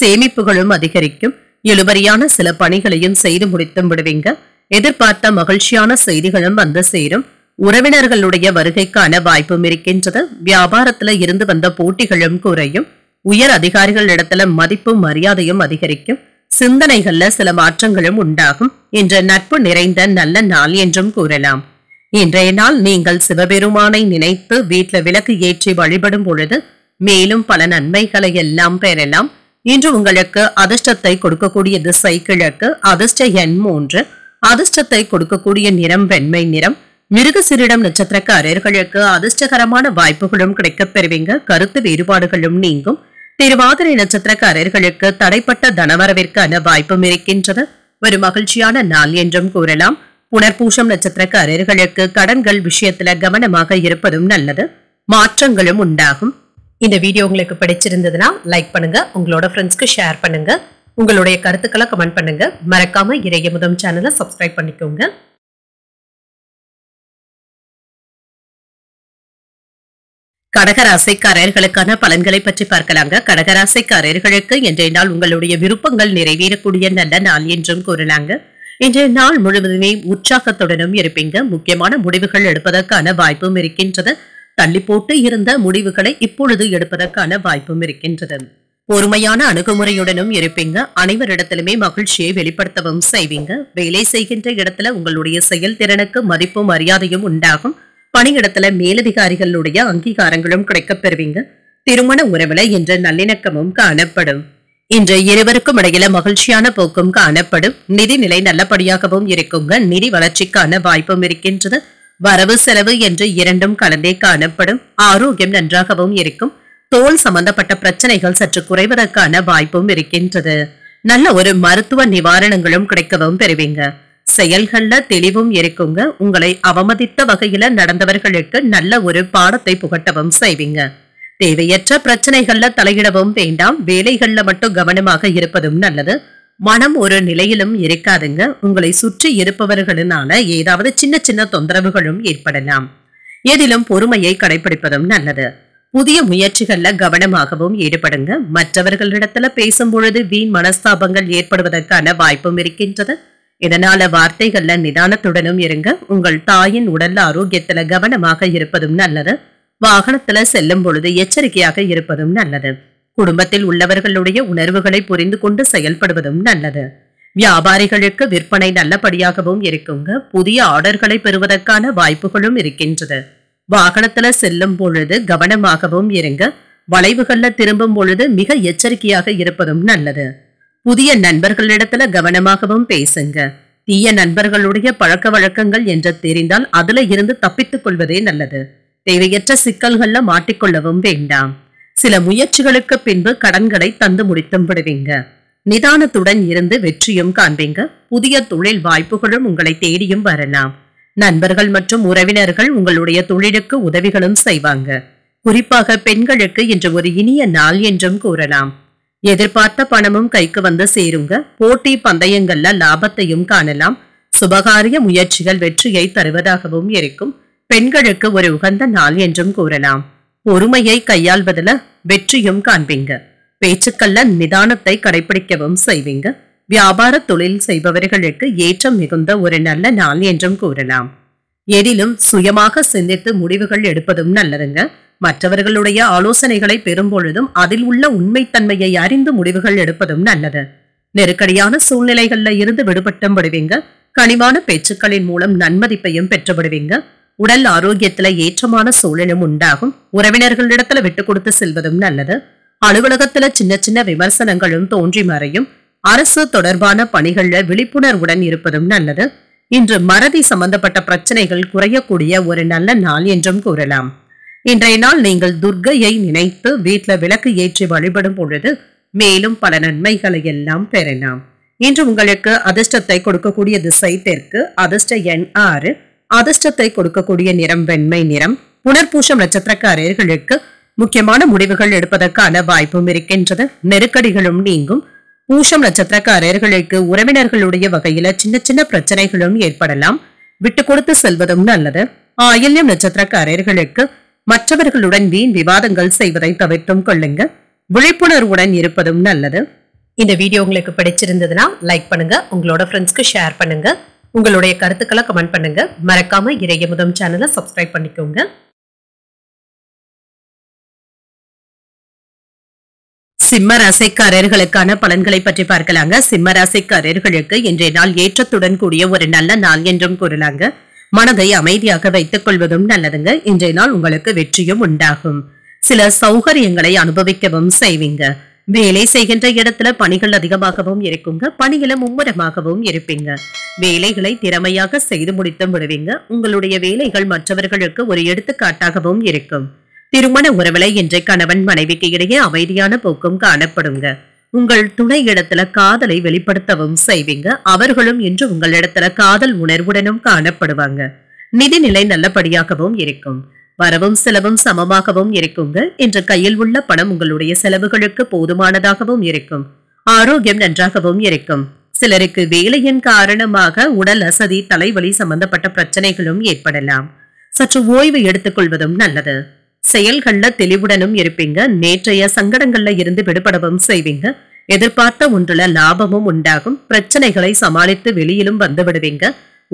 சேமிப்புகளும் அதிகரிக்கும் இழுபறியான சில பணிகளையும் செய்து முடித்தும் விடுவீங்க எதிர்பார்த்த மகிழ்ச்சியான செய்திகளும் வந்து சேரும் உறவினர்களுடைய வருகைக்கான வாய்ப்பும் இருக்கின்றது வியாபாரத்துல இருந்து வந்த போட்டிகளும் குறையும் உயர் அதிகாரிகள் இடத்துல மதிப்பும் மரியாதையும் அதிகரிக்கும் சிந்தனைகள்ல சில மாற்றங்களும் உண்டாகும் என்ற நட்பு நிறைந்த நல்ல நாள் என்றும் கூறலாம் இன்றைய நாள் நீங்கள் சிவபெருமானை நினைத்து வீட்டுல விளக்கு ஏற்றி வழிபடும் பொழுது மேலும் பல நன்மைகளை எல்லாம் பெறலாம் இன்று உங்களுக்கு அதிர்ஷ்டத்தை கொடுக்கக்கூடிய திசை கிழக்கு அதிர்ஷ்ட எண் மூன்று அதிர்ஷ்டத்தை கொடுக்கக்கூடிய நிறம் வெண்மை நிறம் மிருக சிறிடம் நட்சத்திரக்காரர்களுக்கு அதிர்ஷ்டகரமான வாய்ப்புகளும் கிடைக்கப் பெறுவீங்க கருத்து வேறுபாடுகளும் நீங்கும் திருவாதிரை நட்சத்திரக்காரர்களுக்கு தடைப்பட்ட தனவரவிற்கான வாய்ப்பும் இருக்கின்றது ஒரு மகிழ்ச்சியான நாள் என்றும் கூறலாம் புனர்பூஷம் நட்சத்திரக்காரர்களுக்கு கடன்கள் விஷயத்துல கவனமாக இருப்பதும் நல்லது மாற்றங்களும் உண்டாகும் இந்த வீடியோ உங்களுக்கு பிடிச்சிருந்ததுன்னா லைக் பண்ணுங்க உங்களோட ஃப்ரெண்ட்ஸ்க்கு ஷேர் பண்ணுங்க உங்களுடைய கருத்துக்களை கமெண்ட் பண்ணுங்க மறக்காம இறைய முதம் சேனலை சப்ஸ்கிரைப் பண்ணிக்கோங்க கடகராசைக்காரர்களுக்கான பலன்களை பற்றி பார்க்கலாங்க கடகராசைக்காரர்களுக்கு இன்றைய நாள் உங்களுடைய விருப்பங்கள் நிறைவேறக்கூடிய நல்ல நாள் என்றும் கூறினாங்க இன்றைய நாள் முழுவதுமே உற்சாகத்துடனும் இருப்பீங்க முக்கியமான முடிவுகள் எடுப்பதற்கான வாய்ப்பும் இருக்கின்றது தள்ளி போட்டு இருந்த முடிவுகளை இப்பொழுது எடுப்பதற்கான வாய்ப்பும் இருக்கின்றது பொறுமையான அணுகுமுறையுடனும் இருப்பீங்க அனைவரிடத்திலுமே மகிழ்ச்சியை வெளிப்படுத்தவும் செய்வீங்க வேலை செய்கின்ற இடத்துல உங்களுடைய செயல்திறனுக்கு மதிப்பும் மரியாதையும் உண்டாகும் பணியிடத்துல மேலதிகாரிகளுடைய அங்கீகாரங்களும் கிடைக்கப் பெறுவீங்க திருமண உறவுல என்ற நல்லிணக்கமும் காணப்படும் இன்று இருவருக்கும் இடையில மகிழ்ச்சியான போக்கும் காணப்படும் நிதி நிலை நல்லபடியாகவும் இருக்குங்க நிதி வளர்ச்சிக்கான வாய்ப்பும் இருக்கின்றது வரவு செலவு என்று இரண்டும் கலந்தே காணப்படும் ஆரோக்கியம் நன்றாகவும் இருக்கும் தோல் சம்பந்தப்பட்ட பிரச்சனைகள் சற்று குறைவதற்கான வாய்ப்பும் இருக்கின்றது நல்ல ஒரு மருத்துவ நிவாரணங்களும் கிடைக்கவும் பெறுவீங்க செயல்கள்ல தெளிவும் இருக்குங்க உங்களை அவமதித்த வகையில நடந்தவர்களுக்கு நல்ல ஒரு பாடத்தை புகட்டவும் செய்வீங்க தேவையற்ற பிரச்சனைகள்ல தலையிடவும் வேண்டாம் வேலைகள்ல மட்டும் கவனமாக இருப்பதும் நல்லது மனம் ஒரு நிலையிலும் இருக்காதுங்க உங்களை சுற்றி இருப்பவர்களினால ஏதாவது சின்ன சின்ன தொந்தரவுகளும் ஏற்படலாம் எதிலும் பொறுமையை கடைபிடிப்பதும் நல்லது புதிய முயற்சிகள்ல கவனமாகவும் ஈடுபடுங்க மற்றவர்களிடத்துல பேசும் பொழுது வீண் மனஸ்தாபங்கள் ஏற்படுவதற்கான வாய்ப்பும் இருக்கின்றது இதனால வார்த்தைகள்ல நிதானத்துடனும் இருங்க உங்கள் தாயின் உடல் ஆரோக்கியத்துல கவனமாக இருப்பதும் நல்லது வாகனத்துல செல்லும் பொழுது எச்சரிக்கையாக இருப்பதும் நல்லது குடும்பத்தில் உள்ளவர்களுடைய உணர்வுகளை புரிந்து கொண்டு செயல்படுவதும் நல்லது வியாபாரிகளுக்கு விற்பனை நல்லபடியாகவும் இருக்குங்க புதிய ஆர்டர்களை பெறுவதற்கான வாய்ப்புகளும் இருக்கின்றது வாகனத்துல செல்லும் பொழுது கவனமாகவும் இருங்க வளைவுகள்ல திரும்பும் பொழுது மிக எச்சரிக்கையாக இருப்பதும் நல்லது புதிய நண்பர்களிடத்துல கவனமாகவும் பேசுங்க தீய நண்பர்களுடைய பழக்க வழக்கங்கள் என்று தெரிந்தால் அதுல இருந்து தப்பித்துக் கொள்வதே நல்லது தேவையற்ற சிக்கல்கள்ல மாட்டிக்கொள்ளவும் வேண்டாம் சில முயற்சிகளுக்கு பின்பு கடன்களை தந்து முடித்தும் விடுவீங்க நிதானத்துடன் இருந்து வெற்றியும் காண்பீங்க புதிய தொழில் வாய்ப்புகளும் உங்களை தேடியும் வரலாம் நண்பர்கள் மற்றும் உறவினர்கள் உங்களுடைய தொழிலுக்கு உதவிகளும் செய்வாங்க குறிப்பாக பெண்களுக்கு இன்று ஒரு இனிய நாள் என்றும் கூறலாம் எதிர்பார்த்த பணமும் கைக்கு வந்து சேருங்க போட்டி பந்தயங்கள்ல லாபத்தையும் காணலாம் சுபகாரிய முயற்சிகள் வெற்றியை தருவதாகவும் இருக்கும் பெண்களுக்கு ஒரு உகந்த நாள் என்றும் கூறலாம் பொறுமையை கையாள்வதில் வெற்றியும் காண்பீங்க பேச்சுக்கள்ல நிதானத்தை கடைபிடிக்கவும் செய்வீங்க வியாபார தொழில் செய்பவர்களுக்கு ஏற்றம் மிகுந்த ஒரு நல்ல நாள் என்றும் கூறலாம் எதிலும் சுயமாக சிந்தித்து முடிவுகள் எடுப்பதும் நல்லதுங்க மற்றவர்களுடைய ஆலோசனைகளை பெறும்பொழுதும் அதில் உள்ள உண்மைத்தன்மையை அறிந்து முடிவுகள் எடுப்பதும் நல்லது நெருக்கடியான சூழ்நிலைகள்ல இருந்து விடுபட்டும் விடுவீங்க கனிவான பேச்சுக்களின் மூலம் நன்மதிப்பையும் பெற்றுவிடுவீங்க உடல் ஆரோக்கியத்துல ஏற்றமான சூழலும் உண்டாகும் உறவினர்களிடத்துல விட்டு கொடுத்து செல்வதும் நல்லது அலுவலகத்துல சின்ன சின்ன விமர்சனங்களும் தோன்றி மறையும் அரசு தொடர்பான பணிகள்ல விழிப்புணர்வுடன் இருப்பதும் நல்லது இன்று மறதி சம்பந்தப்பட்ட பிரச்சனைகள் குறையக்கூடிய ஒரு நல்ல நாள் என்றும் கூறலாம் இன்றைய நாள் நீங்கள் துர்கையை நினைத்து வீட்டில் விளக்கு ஏற்றி வழிபடும் பொழுது மேலும் பல நன்மைகளை எல்லாம் பெறலாம் இன்று உங்களுக்கு அதிர்ஷ்டத்தை கொடுக்கக்கூடிய திசை தெற்கு அதிர்ஷ்ட எண் ஆறு அதிர்ஷ்டத்தை கொடுக்கக்கூடிய நிறம் வெண்மை நிறம் புனர்பூஷம் நட்சத்திரக்காரர்களுக்கு முக்கியமான முடிவுகள் எடுப்பதற்கான வாய்ப்பும் இருக்கின்றது நெருக்கடிகளும் நீங்கும் பூஷம் நட்சத்திரக்காரர்களுக்கு உறவினர்களுடைய வகையில சின்ன சின்ன பிரச்சனைகளும் ஏற்படலாம் விட்டு கொடுத்து செல்வதும் நல்லது ஆயில்யம் நட்சத்திரக்காரர்களுக்கு மற்றவர்களுடன் வீண் விவாதங்கள் செய்வதை தவிர்த்தும் கொள்ளுங்க விழிப்புணர்வுடன் இருப்பதும் நல்லது இந்த வீடியோ உங்களுக்கு பிடிச்சிருந்ததுன்னா லைக் பண்ணுங்க உங்களோட ஃப்ரெண்ட்ஸ்க்கு ஷேர் பண்ணுங்க உங்களுடைய கருத்துக்களை கமெண்ட் பண்ணுங்க மறக்காம இறைய முதம் சேனலை சப்ஸ்கிரைப் பண்ணிக்கோங்க சிம்ம ராசிக்காரர்களுக்கான பலன்களை பற்றி பார்க்கலாங்க சிம்ம ராசிக்காரர்களுக்கு இன்றைய நாள் ஏற்றத்துடன் கூடிய ஒரு நல்ல நாள் என்றும் கூறலாங்க மனதை அமைதியாக வைத்துக் கொள்வதும் நல்லதுங்க இன்றைய நாள் உங்களுக்கு வெற்றியும் உண்டாகும் சில சௌகரியங்களை அனுபவிக்கவும் செய்வீங்க வேலை செய்கின்ற இடத்துல பணிகள் அதிகமாகவும் இருக்குங்க பணியில மும்முரமாகவும் இருப்பீங்க வேலைகளை திறமையாக செய்து முடித்து விடுவீங்க உங்களுடைய வேலைகள் மற்றவர்களுக்கு ஒரு எடுத்துக்காட்டாகவும் இருக்கும் திருமண உறவுல இன்றை கணவன் மனைவிக்கு இடையே அமைதியான போக்கும் காணப்படுங்க உங்கள் துணை இடத்துல காதலை வெளிப்படுத்தவும் செய்வீங்க அவர்களும் இன்று உங்கள் இடத்துல காதல் உணர்வுடனும் காணப்படுவாங்க நிதிநிலை நல்லபடியாகவும் இருக்கும் வரவும் செலவும் சமமாகவும் இருக்குங்க இன்று கையில் உள்ள பணம் உங்களுடைய செலவுகளுக்கு போதுமானதாகவும் இருக்கும் ஆரோக்கியம் நன்றாகவும் இருக்கும் சிலருக்கு வேலையின் காரணமாக உடல் அசதி தலைவலி சம்பந்தப்பட்ட பிரச்சனைகளும் ஏற்படலாம் சற்று ஓய்வு எடுத்துக்கொள்வதும் நல்லது செயல்கள்ல தெளிவுடனும் இருப்பீங்க நேற்றைய சங்கடங்கள்ல இருந்து விடுபடவும் செய்வீங்க எதிர்பார்த்த ஒன்றுல லாபமும் உண்டாகும் பிரச்சனைகளை சமாளித்து வெளியிலும் வந்து விடுவீங்க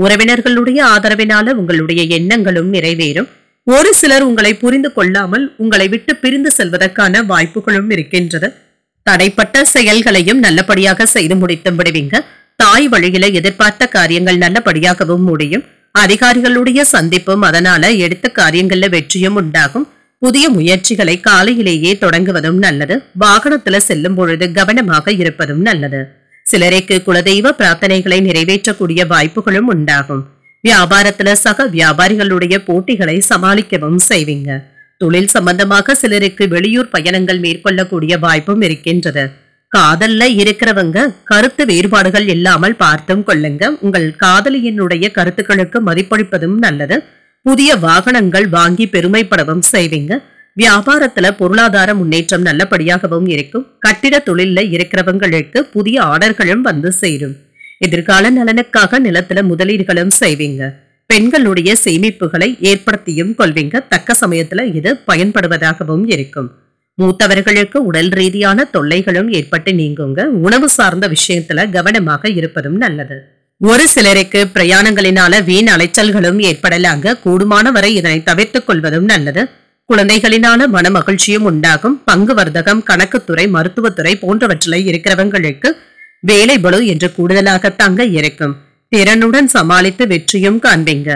உறவினர்களுடைய ஆதரவினால உங்களுடைய எண்ணங்களும் நிறைவேறும் ஒரு சிலர் உங்களை புரிந்து கொள்ளாமல் உங்களை விட்டு பிரிந்து செல்வதற்கான வாய்ப்புகளும் இருக்கின்றது தடைப்பட்ட செயல்களையும் நல்லபடியாக செய்து முடித்து விடுவீங்க தாய் வழியில எதிர்பார்த்த காரியங்கள் நல்லபடியாகவும் முடியும் அதிகாரிகளுடைய சந்திப்பும் அதனால எடுத்த காரியங்கள்ல வெற்றியும் உண்டாகும் புதிய முயற்சிகளை காலையிலேயே தொடங்குவதும் நல்லது வாகனத்துல செல்லும் பொழுது கவனமாக இருப்பதும் நல்லது சிலருக்கு குலதெய்வ பிரார்த்தனைகளை நிறைவேற்றக்கூடிய வாய்ப்புகளும் உண்டாகும் வியாபாரத்துல சக வியாபாரிகளுடைய போட்டிகளை சமாளிக்கவும் செய்வீங்க தொழில் சம்பந்தமாக சிலருக்கு வெளியூர் பயணங்கள் மேற்கொள்ளக்கூடிய வாய்ப்பும் இருக்கின்றது காதல்ல இருக்கிறவங்க கருத்து வேறுபாடுகள் இல்லாமல் பார்த்தும் கொள்ளுங்க உங்கள் காதலியினுடைய கருத்துக்களுக்கு மதிப்பளிப்பதும் நல்லது புதிய வாகனங்கள் வாங்கி பெருமைப்படவும் செய்வீங்க வியாபாரத்துல பொருளாதார முன்னேற்றம் நல்லபடியாகவும் இருக்கும் கட்டிட தொழில இருக்கிறவங்களுக்கு புதிய ஆர்டர்களும் வந்து சேரும் எதிர்கால நலனுக்காக நிலத்துல முதலீடுகளும் செய்வீங்க பெண்களுடைய சேமிப்புகளை ஏற்படுத்தியும் கொள்வீங்க தக்க சமயத்துல இது பயன்படுவதாகவும் இருக்கும் மூத்தவர்களுக்கு உடல் ரீதியான தொல்லைகளும் ஏற்பட்டு நீங்குங்க உணவு சார்ந்த விஷயத்துல கவனமாக இருப்பதும் நல்லது ஒரு சிலருக்கு பிரயாணங்களினால வீண் அலைச்சல்களும் ஏற்படலாங்க வரை இதனை தவிர்த்துக் கொள்வதும் நல்லது குழந்தைகளினால மன மகிழ்ச்சியும் உண்டாகும் பங்கு வர்த்தகம் கணக்குத்துறை மருத்துவத்துறை போன்றவற்றில் இருக்கிறவங்களுக்கு வேலை பலு என்று தங்க இருக்கும் திறனுடன் சமாளித்து வெற்றியும் காண்பீங்க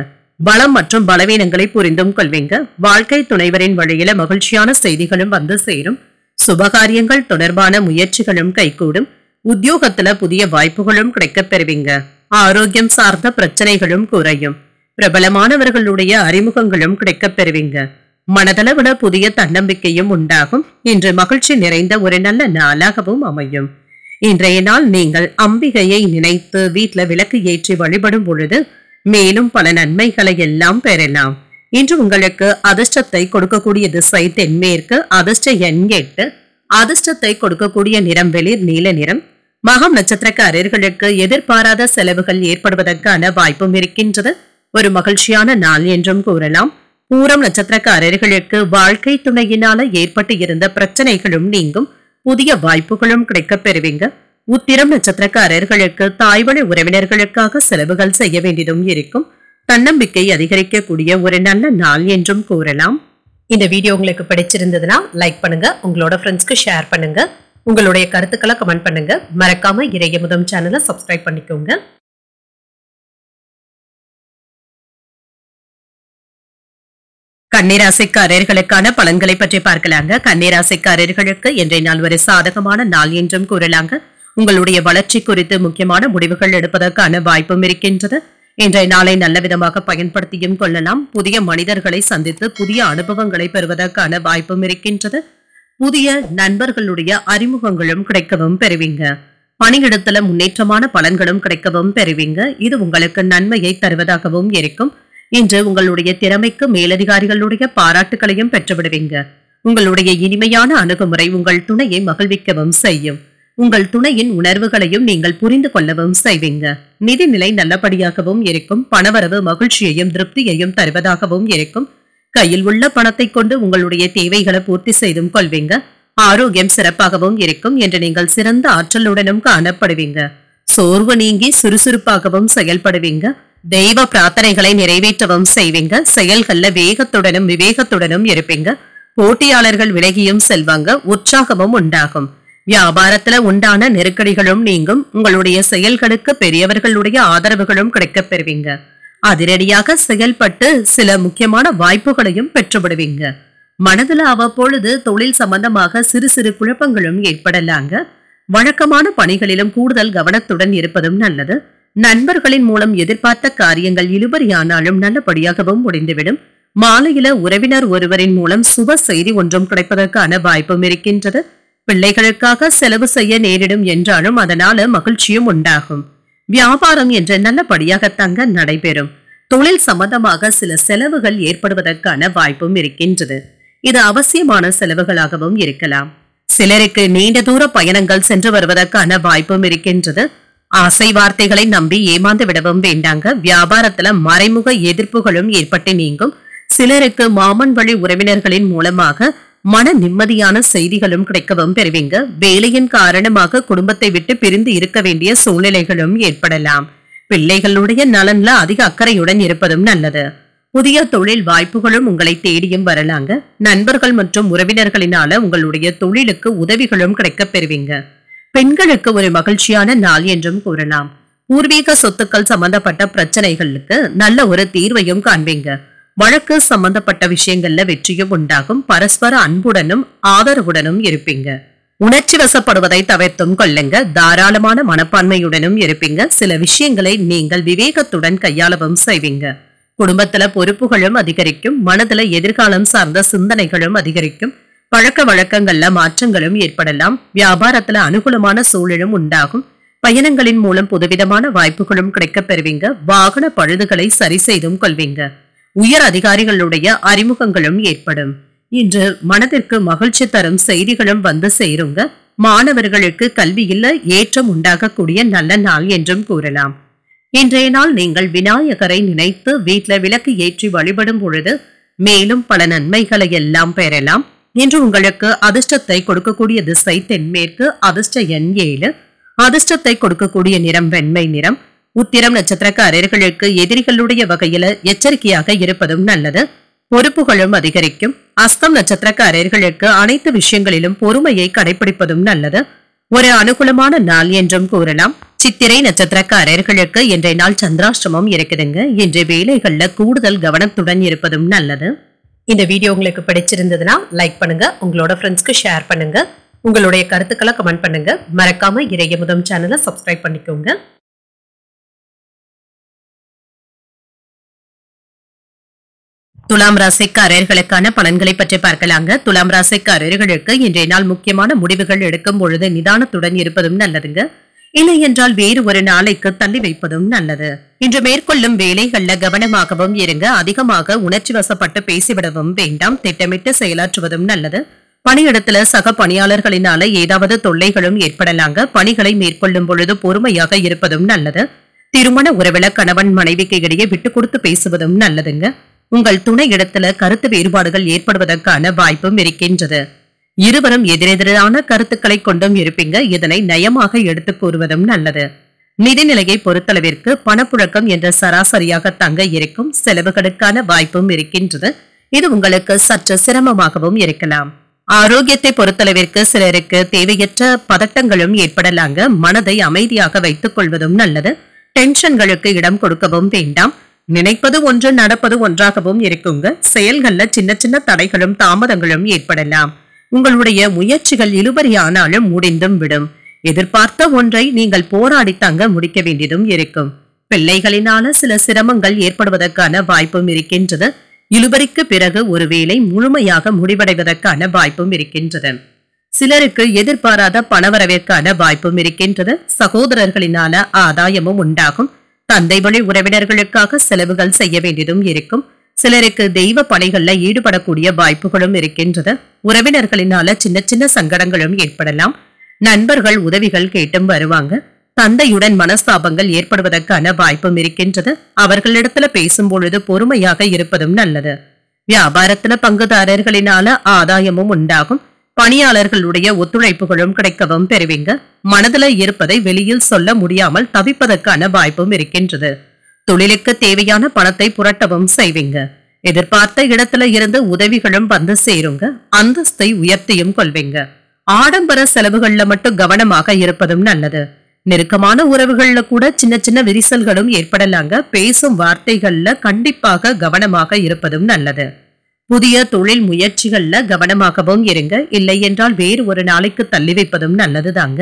பலம் மற்றும் பலவீனங்களை புரிந்தும் கொள்வீங்க வாழ்க்கை துணைவரின் வழியில மகிழ்ச்சியான செய்திகளும் வந்து சேரும் சுபகாரியங்கள் தொடர்பான முயற்சிகளும் கைகூடும் உத்தியோகத்துல புதிய வாய்ப்புகளும் கிடைக்க பெறுவீங்க ஆரோக்கியம் சார்ந்த பிரச்சனைகளும் குறையும் பிரபலமானவர்களுடைய அறிமுகங்களும் கிடைக்க பெறுவீங்க மனதளவுல புதிய தன்னம்பிக்கையும் உண்டாகும் இன்று மகிழ்ச்சி நிறைந்த ஒரு நல்ல நாளாகவும் அமையும் இன்றைய நாள் நீங்கள் அம்பிகையை நினைத்து வீட்டுல விளக்கு ஏற்றி வழிபடும் பொழுது மேலும் பல நன்மைகளை எல்லாம் பெறலாம் இன்று உங்களுக்கு அதிர்ஷ்டத்தை கொடுக்கக்கூடிய திசை தென்மேற்கு அதிர்ஷ்ட எண் எட்டு அதிர்ஷ்டத்தை கொடுக்கக்கூடிய நிறம் வெளிர் நீல நிறம் மகம் நட்சத்திரக்காரர்களுக்கு எதிர்பாராத செலவுகள் ஏற்படுவதற்கான வாய்ப்பும் இருக்கின்றது ஒரு மகிழ்ச்சியான நாள் என்றும் கூறலாம் பூரம் நட்சத்திரக்காரர்களுக்கு வாழ்க்கை துணையினால ஏற்பட்டு இருந்த பிரச்சனைகளும் நீங்கும் புதிய வாய்ப்புகளும் கிடைக்கப் பெறுவீங்க உத்திரம் நட்சத்திரக்காரர்களுக்கு தாய்வழி உறவினர்களுக்காக செலவுகள் செய்ய வேண்டியதும் இருக்கும் தன்னம்பிக்கை அதிகரிக்கக்கூடிய ஒரு நல்ல நாள் என்றும் கூறலாம் இந்த வீடியோ உங்களுக்கு பிடிச்சிருந்ததுன்னா லைக் பண்ணுங்க உங்களோட ஃப்ரெண்ட்ஸ்க்கு ஷேர் பண்ணுங்க உங்களுடைய கருத்துக்களை கமெண்ட் பண்ணுங்க மறக்காம இறைய முதம் சேனலை சப்ஸ்கிரைப் பண்ணிக்கோங்க கன்னிராசிக்காரர்களுக்கான பலன்களை பற்றி பார்க்கலாங்க கன்னிராசிக்காரர்களுக்கு இன்றைய நாள் ஒரு சாதகமான நாள் என்றும் கூறலாங்க உங்களுடைய வளர்ச்சி குறித்து முக்கியமான முடிவுகள் எடுப்பதற்கான வாய்ப்பும் இருக்கின்றது இன்றைய நாளை நல்ல விதமாக பயன்படுத்தியும் கொள்ளலாம் புதிய மனிதர்களை சந்தித்து புதிய அனுபவங்களை பெறுவதற்கான வாய்ப்பும் இருக்கின்றது புதிய நண்பர்களுடைய அறிமுகங்களும் கிடைக்கவும் பெறுவீங்க பணியிடத்துல முன்னேற்றமான பலன்களும் கிடைக்கவும் பெறுவீங்க இது உங்களுக்கு நன்மையை தருவதாகவும் இருக்கும் இன்று உங்களுடைய திறமைக்கு மேலதிகாரிகளுடைய பாராட்டுகளையும் பெற்றுவிடுவீங்க உங்களுடைய இனிமையான அணுகுமுறை உங்கள் துணையை மகிழ்விக்கவும் செய்யும் உங்கள் துணையின் உணர்வுகளையும் நீங்கள் புரிந்து கொள்ளவும் செய்வீங்க நிதிநிலை நல்லபடியாகவும் இருக்கும் பணவரவு மகிழ்ச்சியையும் திருப்தியையும் தருவதாகவும் இருக்கும் கையில் உள்ள பணத்தை கொண்டு உங்களுடைய தேவைகளை பூர்த்தி செய்தும் கொள்வீங்க ஆரோக்கியம் சிறப்பாகவும் இருக்கும் என்று நீங்கள் சிறந்த ஆற்றலுடனும் காணப்படுவீங்க சோர்வு நீங்கி சுறுசுறுப்பாகவும் செயல்படுவீங்க தெய்வ பிரார்த்தனைகளை நிறைவேற்றவும் செய்வீங்க செயல்கள்ல வேகத்துடனும் விவேகத்துடனும் இருப்பீங்க போட்டியாளர்கள் விலகியும் செல்வாங்க உற்சாகமும் உண்டாகும் வியாபாரத்துல உண்டான நெருக்கடிகளும் நீங்கும் உங்களுடைய செயல்களுக்கு பெரியவர்களுடைய ஆதரவுகளும் கிடைக்கப் பெறுவீங்க அதிரடியாக செயல்பட்டு சில முக்கியமான வாய்ப்புகளையும் பெற்றுவிடுவீங்க மனதுல அவ்வப்பொழுது தொழில் சம்பந்தமாக சிறு சிறு குழப்பங்களும் ஏற்படலாங்க வழக்கமான பணிகளிலும் கூடுதல் கவனத்துடன் இருப்பதும் நல்லது நண்பர்களின் மூலம் எதிர்பார்த்த காரியங்கள் இழுபறியானாலும் நல்லபடியாகவும் முடிந்துவிடும் மாலையில உறவினர் ஒருவரின் மூலம் சுப செய்தி ஒன்றும் கிடைப்பதற்கான வாய்ப்பும் இருக்கின்றது பிள்ளைகளுக்காக செலவு செய்ய நேரிடும் என்றாலும் அதனால மகிழ்ச்சியும் உண்டாகும் வியாபாரம் என்ற நல்லபடியாக தங்க நடைபெறும் தொழில் சம்பந்தமாக சில செலவுகள் ஏற்படுவதற்கான வாய்ப்பும் இருக்கின்றது இது அவசியமான செலவுகளாகவும் இருக்கலாம் சிலருக்கு நீண்ட தூர பயணங்கள் சென்று வருவதற்கான வாய்ப்பும் இருக்கின்றது ஆசை வார்த்தைகளை நம்பி ஏமாந்து விடவும் வேண்டாங்க வியாபாரத்துல மறைமுக எதிர்ப்புகளும் ஏற்பட்டு நீங்கும் சிலருக்கு மாமன் வழி உறவினர்களின் மூலமாக மன நிம்மதியான செய்திகளும் கிடைக்கவும் பெறுவீங்க வேலையின் காரணமாக குடும்பத்தை விட்டு பிரிந்து இருக்க வேண்டிய சூழ்நிலைகளும் ஏற்படலாம் பிள்ளைகளுடைய நலன்ல அதிக அக்கறையுடன் இருப்பதும் நல்லது புதிய தொழில் வாய்ப்புகளும் உங்களை தேடியும் வரலாங்க நண்பர்கள் மற்றும் உறவினர்களினால உங்களுடைய தொழிலுக்கு உதவிகளும் கிடைக்க பெறுவீங்க பெண்களுக்கு ஒரு மகிழ்ச்சியான நாள் என்றும் கூறலாம் பூர்வீக சொத்துக்கள் சம்பந்தப்பட்ட பிரச்சனைகளுக்கு நல்ல ஒரு தீர்வையும் காண்பீங்க வழக்கு சம்பந்தப்பட்ட விஷயங்கள்ல வெற்றியும் உண்டாகும் பரஸ்பர அன்புடனும் ஆதரவுடனும் இருப்பீங்க உணர்ச்சி வசப்படுவதை தவிர்த்தும் கொள்ளுங்க தாராளமான மனப்பான்மையுடனும் இருப்பீங்க சில விஷயங்களை நீங்கள் விவேகத்துடன் கையாளவும் செய்வீங்க குடும்பத்துல பொறுப்புகளும் அதிகரிக்கும் மனதுல எதிர்காலம் சார்ந்த சிந்தனைகளும் அதிகரிக்கும் பழக்க வழக்கங்கள்ல மாற்றங்களும் ஏற்படலாம் வியாபாரத்துல அனுகூலமான சூழலும் உண்டாகும் பயணங்களின் மூலம் புதுவிதமான வாய்ப்புகளும் கிடைக்கப் பெறுவீங்க வாகன பழுதுகளை சரி செய்தும் கொள்வீங்க உயர் அதிகாரிகளுடைய அறிமுகங்களும் ஏற்படும் இன்று மனதிற்கு மகிழ்ச்சி தரும் செய்திகளும் வந்து சேருங்க மாணவர்களுக்கு கல்வியில் ஏற்றம் உண்டாகக்கூடிய நல்ல நாள் என்றும் கூறலாம் இன்றைய நாள் நீங்கள் விநாயகரை நினைத்து வீட்டில் விளக்கு ஏற்றி வழிபடும் பொழுது மேலும் பல நன்மைகளை எல்லாம் பெறலாம் இன்று உங்களுக்கு அதிர்ஷ்டத்தை கொடுக்கக்கூடிய திசை தென்மேற்கு அதிர்ஷ்ட எண் ஏழு அதிர்ஷ்டத்தை கொடுக்கக்கூடிய நிறம் வெண்மை நிறம் உத்திரம் நட்சத்திரக்காரர்களுக்கு எதிரிகளுடைய வகையில எச்சரிக்கையாக இருப்பதும் நல்லது பொறுப்புகளும் அதிகரிக்கும் அஸ்தம் நட்சத்திரக்காரர்களுக்கு அனைத்து விஷயங்களிலும் பொறுமையை கடைபிடிப்பதும் நல்லது ஒரு அனுகூலமான நாள் என்றும் கூறலாம் சித்திரை நட்சத்திரக்காரர்களுக்கு இன்றைய நாள் சந்திராஷ்டமம் இருக்குதுங்க இன்று வேலைகள்ல கூடுதல் கவனத்துடன் இருப்பதும் நல்லது இந்த வீடியோ உங்களுக்கு பிடிச்சிருந்ததுன்னா லைக் பண்ணுங்க உங்களோட ஃப்ரெண்ட்ஸ்க்கு ஷேர் பண்ணுங்க உங்களுடைய கருத்துக்களை கமெண்ட் பண்ணுங்க மறக்காம இறைய முதல் சேனலை சப்ஸ்கிரைப் பண்ணிக்கோங்க துலாம் ராசிக்காரர்களுக்கான பலன்களை பற்றி பார்க்கலாங்க துலாம் ராசிக்காரர்களுக்கு இன்றைய நாள் முக்கியமான முடிவுகள் எடுக்கும் பொழுது நிதானத்துடன் இருப்பதும் நல்லதுங்க இல்லை என்றால் வேறு ஒரு நாளைக்கு தள்ளி வைப்பதும் நல்லது இன்று மேற்கொள்ளும் வேலைகள்ல கவனமாகவும் இருங்க அதிகமாக உணர்ச்சி வசப்பட்டு பேசிவிடவும் வேண்டாம் திட்டமிட்டு செயலாற்றுவதும் நல்லது பணியிடத்துல சக பணியாளர்களினால ஏதாவது தொல்லைகளும் ஏற்படலாங்க பணிகளை மேற்கொள்ளும் பொழுது பொறுமையாக இருப்பதும் நல்லது திருமண உறவில கணவன் மனைவிக்கு இடையே விட்டு கொடுத்து பேசுவதும் நல்லதுங்க உங்கள் துணை இடத்துல கருத்து வேறுபாடுகள் ஏற்படுவதற்கான வாய்ப்பும் இருக்கின்றது இருவரும் எதிரெதிரான கருத்துக்களை கொண்டும் இருப்பீங்க இதனை நயமாக எடுத்து கூறுவதும் நல்லது நிதிநிலையை பொறுத்தளவிற்கு பணப்புழக்கம் என்ற சராசரியாக தங்க இருக்கும் செலவுகளுக்கான வாய்ப்பும் இருக்கின்றது இது உங்களுக்கு சற்று சிரமமாகவும் இருக்கலாம் ஆரோக்கியத்தை பொறுத்தளவிற்கு சிலருக்கு தேவையற்ற பதட்டங்களும் ஏற்படலாங்க மனதை அமைதியாக வைத்துக் கொள்வதும் நல்லது டென்ஷன்களுக்கு இடம் கொடுக்கவும் வேண்டாம் நினைப்பது ஒன்று நடப்பது ஒன்றாகவும் இருக்குங்க செயல்கள்ல சின்ன சின்ன தடைகளும் தாமதங்களும் ஏற்படலாம் உங்களுடைய முயற்சிகள் இழுபறியானாலும் முடிந்தும் விடும் எதிர்பார்த்த ஒன்றை நீங்கள் போராடி தங்க முடிக்க வேண்டியதும் இருக்கும் பிள்ளைகளினால சில சிரமங்கள் ஏற்படுவதற்கான வாய்ப்பும் இருக்கின்றது இழுபறிக்கு பிறகு ஒருவேளை முழுமையாக முடிவடைவதற்கான வாய்ப்பும் இருக்கின்றது சிலருக்கு எதிர்பாராத பணவரவிற்கான வாய்ப்பும் இருக்கின்றது சகோதரர்களினால ஆதாயமும் உண்டாகும் தந்தை வழி உறவினர்களுக்காக செலவுகள் செய்ய வேண்டியதும் இருக்கும் சிலருக்கு தெய்வ பணிகள்ல ஈடுபடக்கூடிய வாய்ப்புகளும் இருக்கின்றது உறவினர்களினால சின்ன சின்ன சங்கடங்களும் ஏற்படலாம் நண்பர்கள் உதவிகள் கேட்டும் வருவாங்க தந்தையுடன் மனஸ்தாபங்கள் ஏற்படுவதற்கான வாய்ப்பும் இருக்கின்றது அவர்களிடத்துல பேசும் பொழுது பொறுமையாக இருப்பதும் நல்லது வியாபாரத்துல பங்குதாரர்களினால ஆதாயமும் உண்டாகும் பணியாளர்களுடைய ஒத்துழைப்புகளும் கிடைக்கவும் பெறுவீங்க மனதில் இருப்பதை வெளியில் சொல்ல முடியாமல் தவிப்பதற்கான வாய்ப்பும் இருக்கின்றது தொழிலுக்கு தேவையான பணத்தை புரட்டவும் செய்வீங்க எதிர்பார்த்த இடத்துல இருந்து உதவிகளும் வந்து சேருங்க அந்தஸ்தை உயர்த்தியும் கொள்வீங்க ஆடம்பர செலவுகள்ல மட்டும் கவனமாக இருப்பதும் நல்லது நெருக்கமான உறவுகள்ல கூட சின்ன சின்ன விரிசல்களும் ஏற்படலாங்க பேசும் வார்த்தைகள்ல கண்டிப்பாக கவனமாக இருப்பதும் நல்லது புதிய தொழில் முயற்சிகள்ல கவனமாகவும் இருங்க இல்லை என்றால் வேறு ஒரு நாளைக்கு தள்ளி வைப்பதும் நல்லதுதாங்க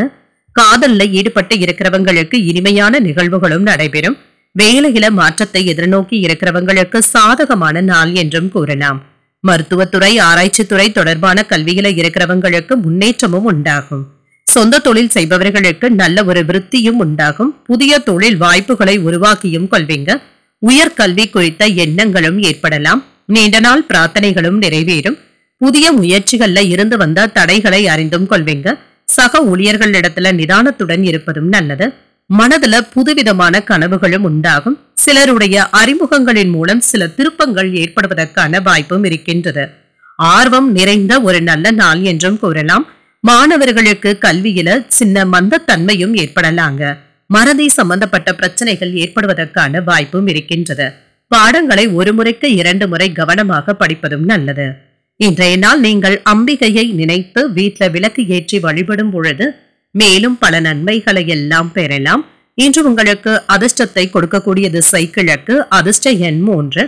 காதல்ல ஈடுபட்டு இருக்கிறவங்களுக்கு இனிமையான நிகழ்வுகளும் நடைபெறும் வேலையில மாற்றத்தை எதிர்நோக்கி இருக்கிறவங்களுக்கு சாதகமான நாள் என்றும் கூறலாம் மருத்துவத்துறை ஆராய்ச்சித்துறை தொடர்பான கல்வியில இருக்கிறவங்களுக்கு முன்னேற்றமும் உண்டாகும் சொந்த தொழில் செய்பவர்களுக்கு நல்ல ஒரு விருத்தியும் உண்டாகும் புதிய தொழில் வாய்ப்புகளை உருவாக்கியும் கொள்வீங்க உயர்கல்வி குறித்த எண்ணங்களும் ஏற்படலாம் நீண்ட நாள் பிரார்த்தனைகளும் நிறைவேறும் புதிய முயற்சிகள்ல இருந்து வந்த தடைகளை அறிந்தும் கொள்வீங்க சக ஊழியர்களிடத்துல நிதானத்துடன் இருப்பதும் நல்லது மனதுல புதுவிதமான கனவுகளும் உண்டாகும் சிலருடைய அறிமுகங்களின் மூலம் சில திருப்பங்கள் ஏற்படுவதற்கான வாய்ப்பும் இருக்கின்றது ஆர்வம் நிறைந்த ஒரு நல்ல நாள் என்றும் கூறலாம் மாணவர்களுக்கு கல்வியில சின்ன மந்தத்தன்மையும் ஏற்படலாங்க மறதி சம்பந்தப்பட்ட பிரச்சனைகள் ஏற்படுவதற்கான வாய்ப்பும் இருக்கின்றது பாடங்களை ஒரு முறைக்கு இரண்டு முறை கவனமாக படிப்பதும் நல்லது இன்றைய நாள் நீங்கள் அம்பிகையை நினைத்து வீட்டில் விளக்கு ஏற்றி வழிபடும் பொழுது மேலும் பல நன்மைகளை எல்லாம் பெறலாம் இன்று உங்களுக்கு அதிர்ஷ்டத்தை கொடுக்கக்கூடிய திசை கிழக்கு அதிர்ஷ்ட எண் மூன்று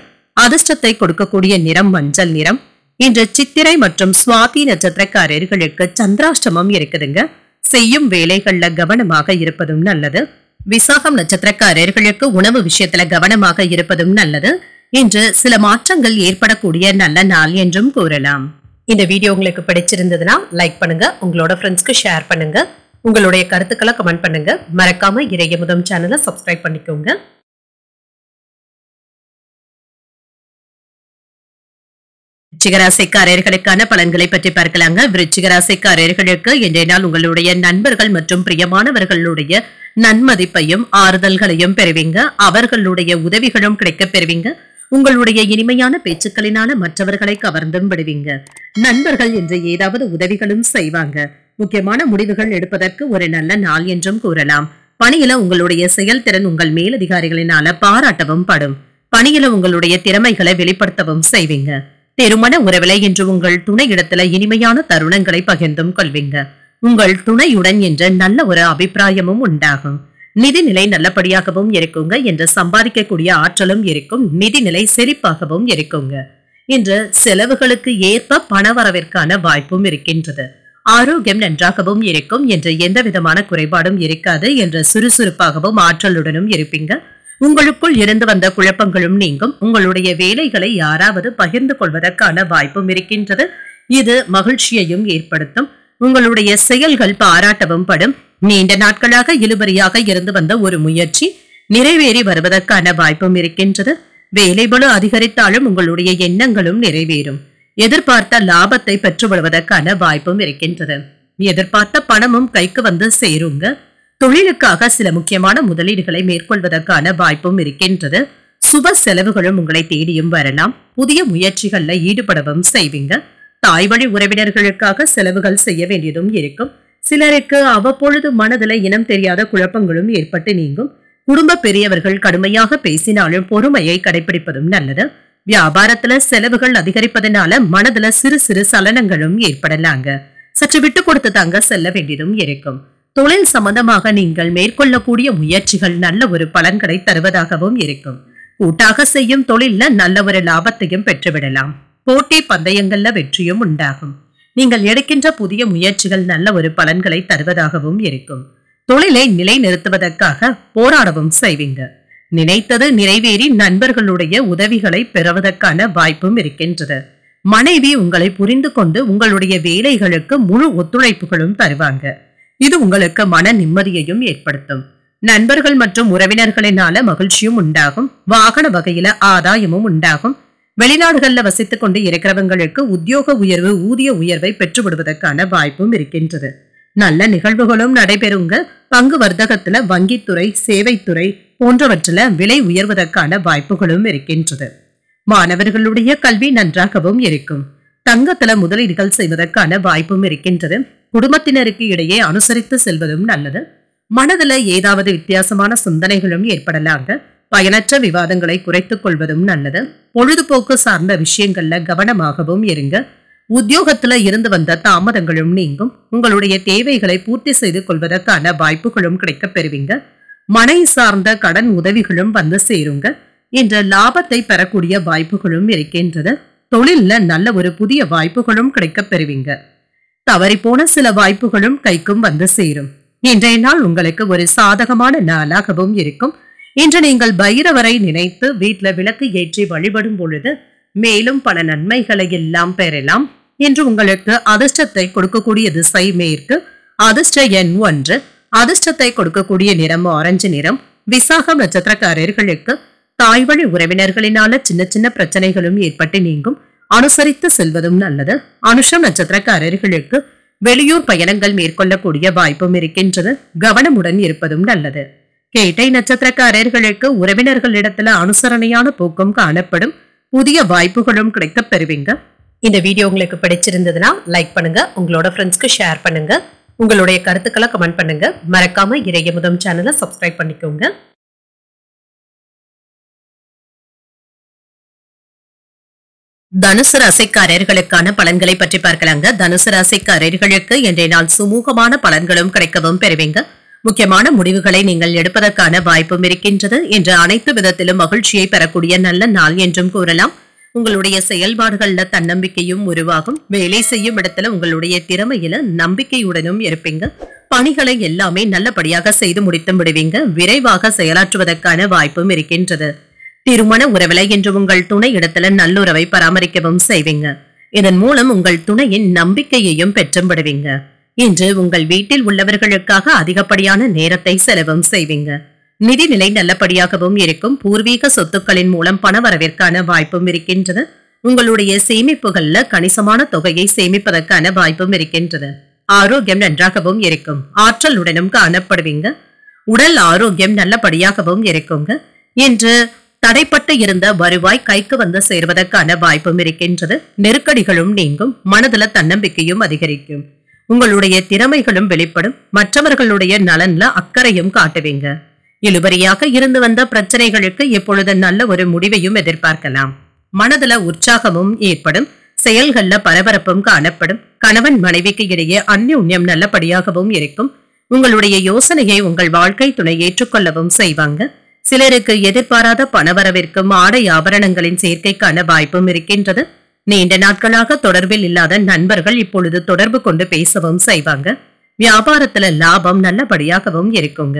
அதிர்ஷ்டத்தை கொடுக்கக்கூடிய நிறம் மஞ்சள் நிறம் இன்று சித்திரை மற்றும் சுவாதி நட்சத்திரக்காரர்களுக்கு சந்திராஷ்டமம் இருக்குதுங்க செய்யும் வேலைகள்ல கவனமாக இருப்பதும் நல்லது விசாகம் நட்சத்திரக்காரர்களுக்கு உணவு விஷயத்துல கவனமாக இருப்பதும் நல்லது இன்று சில மாற்றங்கள் ஏற்படக்கூடிய நல்ல நாள் என்றும் கூறலாம் இந்த வீடியோ உங்களுக்கு பிடிச்சிருந்ததுன்னா லைக் பண்ணுங்க உங்களோட ஃப்ரெண்ட்ஸ்க்கு ஷேர் பண்ணுங்க உங்களுடைய கருத்துக்களை கமெண்ட் பண்ணுங்க மறக்காம இறைய இறையமுதம் சேனலை சப்ஸ்கிரைப் பண்ணிக்கோங்க விருச்சிகராசிக்காரர்களுக்கான பலன்களை பற்றி பார்க்கலாங்க விருச்சிகராசிக்காரர்களுக்கு இன்றைய நாள் உங்களுடைய நண்பர்கள் மற்றும் பிரியமானவர்களுடைய நன்மதிப்பையும் ஆறுதல்களையும் பெறுவீங்க அவர்களுடைய உதவிகளும் கிடைக்க பெறுவீங்க உங்களுடைய இனிமையான பேச்சுக்களினால மற்றவர்களை கவர்ந்தும் விடுவீங்க நண்பர்கள் என்று ஏதாவது உதவிகளும் செய்வாங்க முக்கியமான முடிவுகள் எடுப்பதற்கு ஒரு நல்ல நாள் என்றும் கூறலாம் பணியில உங்களுடைய செயல்திறன் உங்கள் மேலதிகாரிகளினால பாராட்டவும் படும் பணியில உங்களுடைய திறமைகளை வெளிப்படுத்தவும் செய்வீங்க திருமண உறவிலை என்று உங்கள் துணை இடத்துல இனிமையான தருணங்களை பகிர்ந்தும் கொள்வீங்க உங்கள் துணையுடன் என்ற நல்ல ஒரு அபிப்பிராயமும் உண்டாகும் நிதிநிலை நல்லபடியாகவும் இருக்குங்க என்று சம்பாதிக்கக்கூடிய ஆற்றலும் இருக்கும் நிதிநிலை செழிப்பாகவும் இருக்குங்க இன்று செலவுகளுக்கு ஏற்ப பணவரவிற்கான வாய்ப்பும் இருக்கின்றது ஆரோக்கியம் நன்றாகவும் இருக்கும் என்று எந்த விதமான குறைபாடும் இருக்காது என்று சுறுசுறுப்பாகவும் ஆற்றலுடனும் இருப்பீங்க உங்களுக்குள் இருந்து வந்த குழப்பங்களும் நீங்கும் உங்களுடைய வேலைகளை யாராவது பகிர்ந்து கொள்வதற்கான வாய்ப்பும் இருக்கின்றது இது மகிழ்ச்சியையும் ஏற்படுத்தும் உங்களுடைய செயல்கள் பாராட்டவும் படும் நீண்ட நாட்களாக இழுபறியாக இருந்து வந்த ஒரு முயற்சி நிறைவேறி வருவதற்கான வாய்ப்பும் இருக்கின்றது வேலைபளு அதிகரித்தாலும் உங்களுடைய எண்ணங்களும் நிறைவேறும் எதிர்பார்த்த லாபத்தை பெற்று வருவதற்கான வாய்ப்பும் இருக்கின்றது எதிர்பார்த்த பணமும் கைக்கு வந்து சேருங்க தொழிலுக்காக சில முக்கியமான முதலீடுகளை மேற்கொள்வதற்கான வாய்ப்பும் இருக்கின்றது சுப செலவுகளும் உங்களை தேடியும் வரலாம் புதிய முயற்சிகள்ல ஈடுபடவும் செய்வீங்க தாய் வழி உறவினர்களுக்காக செலவுகள் செய்ய வேண்டியதும் இருக்கும் சிலருக்கு அவ்வப்பொழுது மனதில் இனம் தெரியாத குழப்பங்களும் ஏற்பட்டு நீங்கும் குடும்ப பெரியவர்கள் கடுமையாக பேசினாலும் பொறுமையை கடைபிடிப்பதும் நல்லது வியாபாரத்துல செலவுகள் அதிகரிப்பதனால மனதுல சிறு சிறு சலனங்களும் ஏற்படலாங்க சற்று விட்டு கொடுத்து தாங்க செல்ல வேண்டியதும் இருக்கும் தொழில் சம்பந்தமாக நீங்கள் மேற்கொள்ளக்கூடிய முயற்சிகள் நல்ல ஒரு பலன்களை தருவதாகவும் இருக்கும் கூட்டாக செய்யும் தொழில்ல நல்ல ஒரு லாபத்தையும் பெற்றுவிடலாம் போட்டி பந்தயங்கள்ல வெற்றியும் உண்டாகும் நீங்கள் எடுக்கின்ற புதிய முயற்சிகள் நல்ல ஒரு பலன்களை தருவதாகவும் இருக்கும் தொழிலை நிலைநிறுத்துவதற்காக போராடவும் செய்வீங்க நினைத்தது நிறைவேறி நண்பர்களுடைய உதவிகளை பெறுவதற்கான வாய்ப்பும் இருக்கின்றது மனைவி உங்களை புரிந்து கொண்டு உங்களுடைய வேலைகளுக்கு முழு ஒத்துழைப்புகளும் தருவாங்க இது உங்களுக்கு மன நிம்மதியையும் ஏற்படுத்தும் நண்பர்கள் மற்றும் உறவினர்களினால மகிழ்ச்சியும் உண்டாகும் வாகன வகையில ஆதாயமும் உண்டாகும் வெளிநாடுகள்ல வசித்துக் கொண்டு இருக்கிறவங்களுக்கு உத்தியோக உயர்வு ஊதிய உயர்வை பெற்றுவிடுவதற்கான வாய்ப்பும் இருக்கின்றது நல்ல நிகழ்வுகளும் நடைபெறுங்க பங்கு வர்த்தகத்துல வங்கித்துறை சேவைத்துறை போன்றவற்றில் விலை உயர்வதற்கான வாய்ப்புகளும் இருக்கின்றது மாணவர்களுடைய கல்வி நன்றாகவும் இருக்கும் தங்கத்துல முதலீடுகள் செய்வதற்கான வாய்ப்பும் இருக்கின்றது குடும்பத்தினருக்கு இடையே அனுசரித்து செல்வதும் நல்லது மனதுல ஏதாவது வித்தியாசமான சிந்தனைகளும் ஏற்படலாங்க பயனற்ற விவாதங்களை குறைத்துக் கொள்வதும் நல்லது பொழுதுபோக்கு சார்ந்த விஷயங்கள்ல கவனமாகவும் இருங்க உத்தியோகத்துல இருந்து வந்த தாமதங்களும் நீங்கும் உங்களுடைய தேவைகளை பூர்த்தி செய்து கொள்வதற்கான வாய்ப்புகளும் கிடைக்க பெறுவீங்க மனை சார்ந்த கடன் உதவிகளும் வந்து சேருங்க என்ற லாபத்தை பெறக்கூடிய வாய்ப்புகளும் இருக்கின்றது தொழில்ல நல்ல ஒரு புதிய வாய்ப்புகளும் கிடைக்க பெறுவீங்க தவறிப்போன சில வாய்ப்புகளும் கைக்கும் வந்து சேரும் இன்றைய நாள் உங்களுக்கு ஒரு சாதகமான நாளாகவும் இருக்கும் இன்று நீங்கள் பைரவரை நினைத்து வீட்டில் விளக்கு ஏற்றி வழிபடும் பொழுது மேலும் பல நன்மைகளை எல்லாம் பெறலாம் இன்று உங்களுக்கு அதிர்ஷ்டத்தை கொடுக்கக்கூடிய திசை மேற்கு அதிர்ஷ்ட எண் ஒன்று அதிர்ஷ்டத்தை கொடுக்கக்கூடிய நிறம் ஆரஞ்சு நிறம் விசாகம் நட்சத்திரக்காரர்களுக்கு தாய்வழி உறவினர்களினால சின்ன சின்ன பிரச்சனைகளும் ஏற்பட்டு நீங்கும் அனுசரித்து செல்வதும் நல்லது அனுஷம் நட்சத்திரக்காரர்களுக்கு வெளியூர் பயணங்கள் மேற்கொள்ளக்கூடிய வாய்ப்பும் இருக்கின்றது கவனமுடன் இருப்பதும் நல்லது கேட்டை நட்சத்திரக்காரர்களுக்கு உறவினர்களிடத்துல அனுசரணையான போக்கும் காணப்படும் புதிய வாய்ப்புகளும் கிடைக்க பெறுவீங்க இந்த வீடியோ உங்களுக்கு பிடிச்சிருந்ததுன்னா லைக் பண்ணுங்க உங்களோட ஃப்ரெண்ட்ஸ்க்கு ஷேர் பண்ணுங்க உங்களுடைய கருத்துக்களை கமெண்ட் பண்ணுங்க மறக்காம இறைய முதம் சேனலை சப்ஸ்கிரைப் பண்ணிக்கோங்க தனுசு ராசிக்காரர்களுக்கான பலன்களை பற்றி பார்க்கலாங்க தனுசு ராசிக்காரர்களுக்கு இன்றைய நாள் சுமூகமான பலன்களும் கிடைக்கவும் பெறுவீங்க முக்கியமான முடிவுகளை நீங்கள் எடுப்பதற்கான வாய்ப்பும் இருக்கின்றது என்று அனைத்து விதத்திலும் மகிழ்ச்சியை பெறக்கூடிய நல்ல நாள் என்றும் கூறலாம் உங்களுடைய செயல்பாடுகள்ல தன்னம்பிக்கையும் உருவாகும் வேலை செய்யும் இடத்துல உங்களுடைய திறமையில நம்பிக்கையுடனும் இருப்பீங்க பணிகளை எல்லாமே நல்லபடியாக செய்து முடித்து விடுவீங்க விரைவாக செயலாற்றுவதற்கான வாய்ப்பும் இருக்கின்றது திருமண உறவுல என்று உங்கள் துணை இடத்துல நல்லுறவை பராமரிக்கவும் செய்வீங்க இதன் மூலம் உங்கள் துணையின் நம்பிக்கையையும் பெற்றும் விடுவீங்க இன்று உங்கள் வீட்டில் உள்ளவர்களுக்காக அதிகப்படியான நேரத்தை செலவும் செய்வீங்க நிதிநிலை நல்லபடியாகவும் இருக்கும் பூர்வீக சொத்துக்களின் மூலம் பண வரவிற்கான வாய்ப்பும் இருக்கின்றது உங்களுடைய சேமிப்புகள்ல கணிசமான தொகையை சேமிப்பதற்கான வாய்ப்பும் இருக்கின்றது ஆரோக்கியம் நன்றாகவும் இருக்கும் ஆற்றலுடனும் காணப்படுவீங்க உடல் ஆரோக்கியம் நல்லபடியாகவும் இருக்குங்க என்று தடைப்பட்டு இருந்த வருவாய் கைக்கு வந்து சேர்வதற்கான வாய்ப்பும் இருக்கின்றது நெருக்கடிகளும் நீங்கும் மனதில தன்னம்பிக்கையும் அதிகரிக்கும் உங்களுடைய திறமைகளும் வெளிப்படும் மற்றவர்களுடைய நலன்ல அக்கறையும் காட்டுவீங்க இழுபறியாக இருந்து வந்த பிரச்சனைகளுக்கு இப்பொழுது நல்ல ஒரு முடிவையும் எதிர்பார்க்கலாம் மனதுல உற்சாகமும் ஏற்படும் செயல்கள்ல பரபரப்பும் காணப்படும் கணவன் மனைவிக்கு இடையே அந்யுண்யம் நல்லபடியாகவும் இருக்கும் உங்களுடைய யோசனையை உங்கள் வாழ்க்கை துணை ஏற்றுக்கொள்ளவும் செய்வாங்க சிலருக்கு எதிர்பாராத பணவரவிற்கும் ஆடை ஆபரணங்களின் சேர்க்கைக்கான வாய்ப்பும் இருக்கின்றது நீண்ட நாட்களாக தொடர்பில் இல்லாத நண்பர்கள் இப்பொழுது தொடர்பு கொண்டு பேசவும் செய்வாங்க வியாபாரத்துல லாபம் நல்லபடியாகவும் இருக்குங்க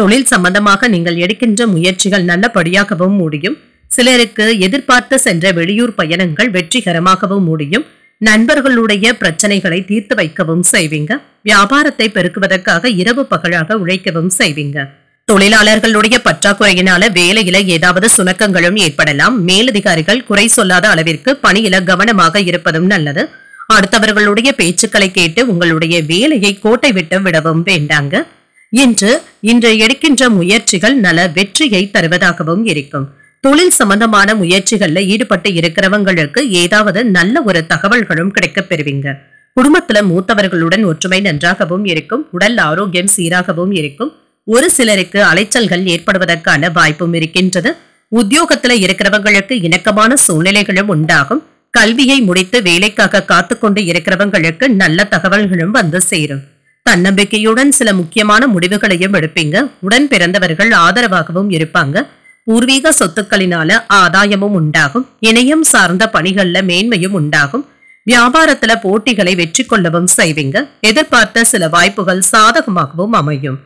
தொழில் சம்பந்தமாக நீங்கள் எடுக்கின்ற முயற்சிகள் நல்லபடியாகவும் முடியும் சிலருக்கு எதிர்பார்த்து சென்ற வெளியூர் பயணங்கள் வெற்றிகரமாகவும் முடியும் நண்பர்களுடைய பிரச்சனைகளை தீர்த்து வைக்கவும் செய்வீங்க வியாபாரத்தை பெருக்குவதற்காக இரவு பகலாக உழைக்கவும் செய்வீங்க தொழிலாளர்களுடைய பற்றாக்குறையினால வேலையில ஏதாவது சுணக்கங்களும் ஏற்படலாம் மேலதிகாரிகள் குறை சொல்லாத அளவிற்கு பணியில கவனமாக இருப்பதும் நல்லது அடுத்தவர்களுடைய பேச்சுக்களை கேட்டு உங்களுடைய வேலையை கோட்டை விட்டு விடவும் வேண்டாங்க இன்று இன்று எடுக்கின்ற முயற்சிகள் நல வெற்றியை தருவதாகவும் இருக்கும் தொழில் சம்பந்தமான முயற்சிகள்ல ஈடுபட்டு இருக்கிறவங்களுக்கு ஏதாவது நல்ல ஒரு தகவல்களும் கிடைக்க பெறுவீங்க குடும்பத்துல மூத்தவர்களுடன் ஒற்றுமை நன்றாகவும் இருக்கும் உடல் ஆரோக்கியம் சீராகவும் இருக்கும் ஒரு சிலருக்கு அலைச்சல்கள் ஏற்படுவதற்கான வாய்ப்பும் இருக்கின்றது உத்தியோகத்துல இருக்கிறவங்களுக்கு இணக்கமான சூழ்நிலைகளும் உண்டாகும் கல்வியை முடித்து வேலைக்காக காத்துக்கொண்டு இருக்கிறவங்களுக்கு நல்ல தகவல்களும் வந்து சேரும் தன்னம்பிக்கையுடன் சில முக்கியமான முடிவுகளையும் எடுப்பீங்க உடன் பிறந்தவர்கள் ஆதரவாகவும் இருப்பாங்க பூர்வீக சொத்துக்களினால ஆதாயமும் உண்டாகும் இணையம் சார்ந்த பணிகள்ல மேன்மையும் உண்டாகும் வியாபாரத்துல போட்டிகளை வெற்றி கொள்ளவும் செய்வீங்க எதிர்பார்த்த சில வாய்ப்புகள் சாதகமாகவும் அமையும்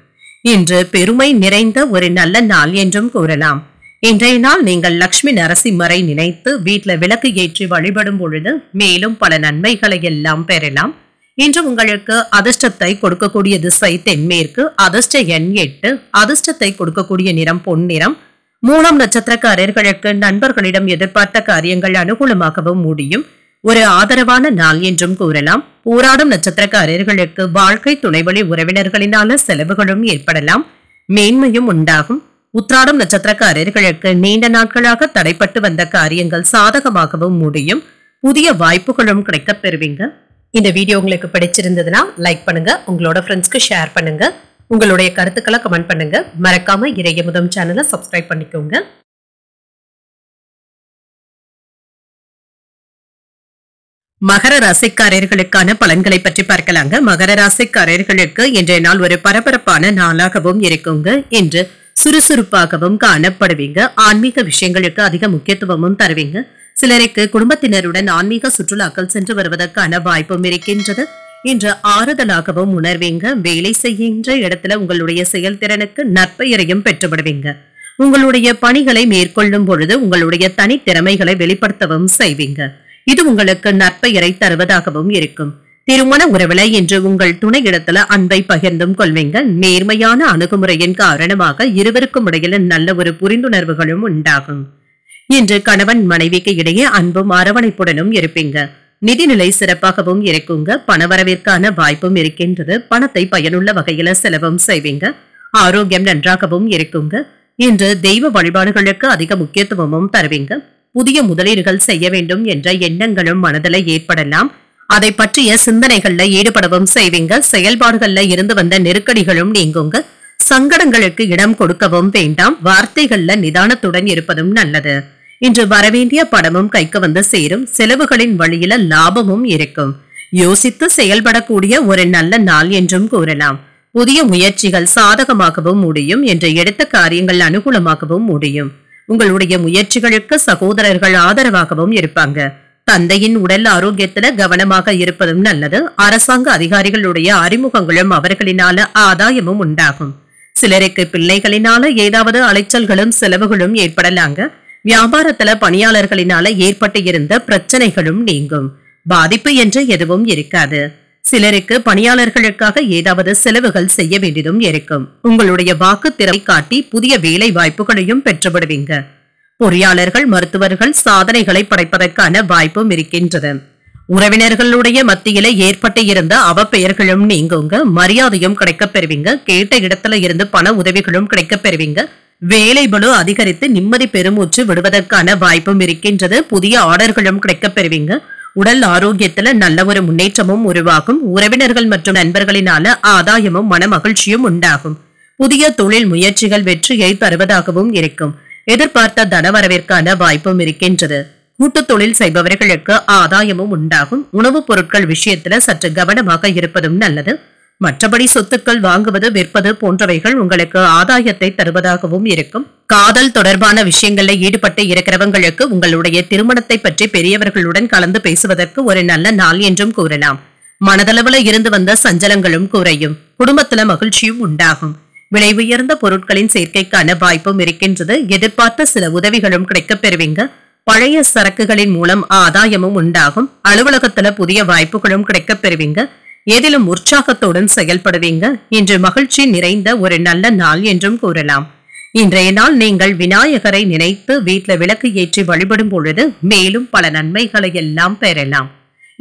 இன்று பெருமை நிறைந்த ஒரு நல்ல நாள் என்றும் கூறலாம் இன்றைய நாள் நீங்கள் லக்ஷ்மி நரசிம்மரை நினைத்து வீட்டில் விளக்கு ஏற்றி வழிபடும் பொழுது மேலும் பல நன்மைகளை எல்லாம் பெறலாம் இன்று உங்களுக்கு அதிர்ஷ்டத்தை கொடுக்கக்கூடிய திசை தென்மேற்கு அதிர்ஷ்ட எண் எட்டு அதிர்ஷ்டத்தை கொடுக்கக்கூடிய நிறம் பொன்னிறம் மூலம் நட்சத்திரக்காரர்களுக்கு நண்பர்களிடம் எதிர்பார்த்த காரியங்கள் அனுகூலமாகவும் முடியும் ஒரு ஆதரவான நாள் என்றும் கூறலாம் ஊராடும் நட்சத்திரக்காரர்களுக்கு வாழ்க்கை துணைவழி உறவினர்களினால செலவுகளும் ஏற்படலாம் மேன்மையும் உண்டாகும் உத்ராடம் நட்சத்திரக்காரர்களுக்கு நீண்ட நாட்களாக தடைப்பட்டு வந்த காரியங்கள் சாதகமாகவும் முடியும் புதிய வாய்ப்புகளும் கிடைக்கப் பெறுவீங்க இந்த வீடியோ உங்களுக்கு பிடிச்சிருந்ததுன்னா லைக் பண்ணுங்க உங்களோட ஃப்ரெண்ட்ஸ்க்கு ஷேர் பண்ணுங்க உங்களுடைய கருத்துக்களை கமெண்ட் பண்ணுங்க மறக்காம இறைய முதம் சேனலை சப்ஸ்கிரைப் பண்ணிக்கோங்க மகர ராசிக்காரர்களுக்கான பலன்களை பற்றி பார்க்கலாங்க மகர ராசிக்காரர்களுக்கு இன்றைய நாள் ஒரு பரபரப்பான நாளாகவும் இருக்குங்க இன்று சுறுசுறுப்பாகவும் காணப்படுவீங்க ஆன்மீக விஷயங்களுக்கு அதிக முக்கியத்துவமும் தருவீங்க சிலருக்கு குடும்பத்தினருடன் ஆன்மீக சுற்றுலாக்கள் சென்று வருவதற்கான வாய்ப்பும் இருக்கின்றது இன்று ஆறுதலாகவும் உணர்வீங்க வேலை செய்கின்ற இடத்துல உங்களுடைய செயல்திறனுக்கு நற்பெயரையும் பெற்றுவிடுவீங்க உங்களுடைய பணிகளை மேற்கொள்ளும் பொழுது உங்களுடைய தனித்திறமைகளை வெளிப்படுத்தவும் செய்வீங்க இது உங்களுக்கு நற்பெயரை தருவதாகவும் இருக்கும் திருமண உறவுல இன்று உங்கள் துணை இடத்துல அன்பை பகிர்ந்தும் கொள்வீங்க நேர்மையான அணுகுமுறையின் காரணமாக இருவருக்கும் இடையில நல்ல ஒரு புரிந்துணர்வுகளும் உண்டாகும் இன்று கணவன் மனைவிக்கு இடையே அன்பும் அரவணைப்புடனும் இருப்பீங்க நிதிநிலை சிறப்பாகவும் இருக்குங்க பணவரவிற்கான வாய்ப்பும் இருக்கின்றது பணத்தை பயனுள்ள வகையில செலவும் செய்வீங்க ஆரோக்கியம் நன்றாகவும் இருக்குங்க இன்று தெய்வ வழிபாடுகளுக்கு அதிக முக்கியத்துவமும் தருவீங்க புதிய முதலீடுகள் செய்ய வேண்டும் என்ற எண்ணங்களும் மனதில் ஏற்படலாம் அதை பற்றிய சிந்தனைகள்ல ஈடுபடவும் செய்வீங்க செயல்பாடுகள்ல இருந்து வந்த நெருக்கடிகளும் நீங்குங்க சங்கடங்களுக்கு இடம் கொடுக்கவும் வேண்டாம் வார்த்தைகள்ல நிதானத்துடன் இருப்பதும் நல்லது இன்று வரவேண்டிய படமும் கைக்கு வந்து சேரும் செலவுகளின் வழியில லாபமும் இருக்கும் யோசித்து செயல்படக்கூடிய ஒரு நல்ல நாள் என்றும் கூறலாம் புதிய முயற்சிகள் சாதகமாகவும் முடியும் என்று எடுத்த காரியங்கள் அனுகூலமாகவும் முடியும் உங்களுடைய முயற்சிகளுக்கு சகோதரர்கள் ஆதரவாகவும் இருப்பாங்க தந்தையின் உடல் ஆரோக்கியத்துல கவனமாக இருப்பதும் நல்லது அரசாங்க அதிகாரிகளுடைய அறிமுகங்களும் அவர்களினால ஆதாயமும் உண்டாகும் சிலருக்கு பிள்ளைகளினால ஏதாவது அலைச்சல்களும் செலவுகளும் ஏற்படலாங்க வியாபாரத்துல பணியாளர்களினால ஏற்பட்டு இருந்த பிரச்சனைகளும் நீங்கும் பாதிப்பு என்று எதுவும் இருக்காது சிலருக்கு பணியாளர்களுக்காக ஏதாவது செலவுகள் செய்ய வேண்டியதும் இருக்கும் உங்களுடைய வாக்கு திறமை காட்டி புதிய வேலை வாய்ப்புகளையும் பெற்றுவிடுவீங்க பொறியாளர்கள் மருத்துவர்கள் சாதனைகளை படைப்பதற்கான வாய்ப்பும் இருக்கின்றது உறவினர்களுடைய மத்தியில ஏற்பட்டு இருந்த அவப்பெயர்களும் நீங்குங்க மரியாதையும் கிடைக்க பெறுவீங்க கேட்ட இடத்துல இருந்து பண உதவிகளும் கிடைக்க பெறுவீங்க வேலை பலு அதிகரித்து நிம்மதி பெருமூச்சு விடுவதற்கான வாய்ப்பும் இருக்கின்றது புதிய ஆர்டர்களும் கிடைக்க பெறுவீங்க உடல் ஆரோக்கியத்துல நல்ல ஒரு முன்னேற்றமும் உருவாகும் உறவினர்கள் மற்றும் நண்பர்களினால ஆதாயமும் மன மகிழ்ச்சியும் உண்டாகும் புதிய தொழில் முயற்சிகள் வெற்றியை தருவதாகவும் இருக்கும் எதிர்பார்த்த தனவரவிற்கான வாய்ப்பும் இருக்கின்றது கூட்டு தொழில் செய்பவர்களுக்கு ஆதாயமும் உண்டாகும் உணவுப் பொருட்கள் விஷயத்துல சற்று கவனமாக இருப்பதும் நல்லது மற்றபடி சொத்துக்கள் வாங்குவது விற்பது போன்றவைகள் உங்களுக்கு ஆதாயத்தை தருவதாகவும் இருக்கும் காதல் தொடர்பான விஷயங்களில் ஈடுபட்டு இருக்கிறவங்களுக்கு உங்களுடைய திருமணத்தை பற்றி பெரியவர்களுடன் கலந்து பேசுவதற்கு ஒரு நல்ல நாள் என்றும் கூறலாம் மனதளவுல இருந்து வந்த சஞ்சலங்களும் குறையும் குடும்பத்துல மகிழ்ச்சியும் உண்டாகும் விலை உயர்ந்த பொருட்களின் சேர்க்கைக்கான வாய்ப்பும் இருக்கின்றது எதிர்பார்த்த சில உதவிகளும் கிடைக்கப் பெறுவீங்க பழைய சரக்குகளின் மூலம் ஆதாயமும் உண்டாகும் அலுவலகத்துல புதிய வாய்ப்புகளும் கிடைக்கப் பெறுவீங்க எதிலும் உற்சாகத்துடன் செயல்படுவீங்க இன்று மகிழ்ச்சி நிறைந்த ஒரு நல்ல நாள் என்றும் கூறலாம் இன்றைய நாள் நீங்கள் விநாயகரை நினைத்து வீட்டில் விளக்கு ஏற்றி வழிபடும் பொழுது மேலும் பல நன்மைகளை எல்லாம் பெறலாம்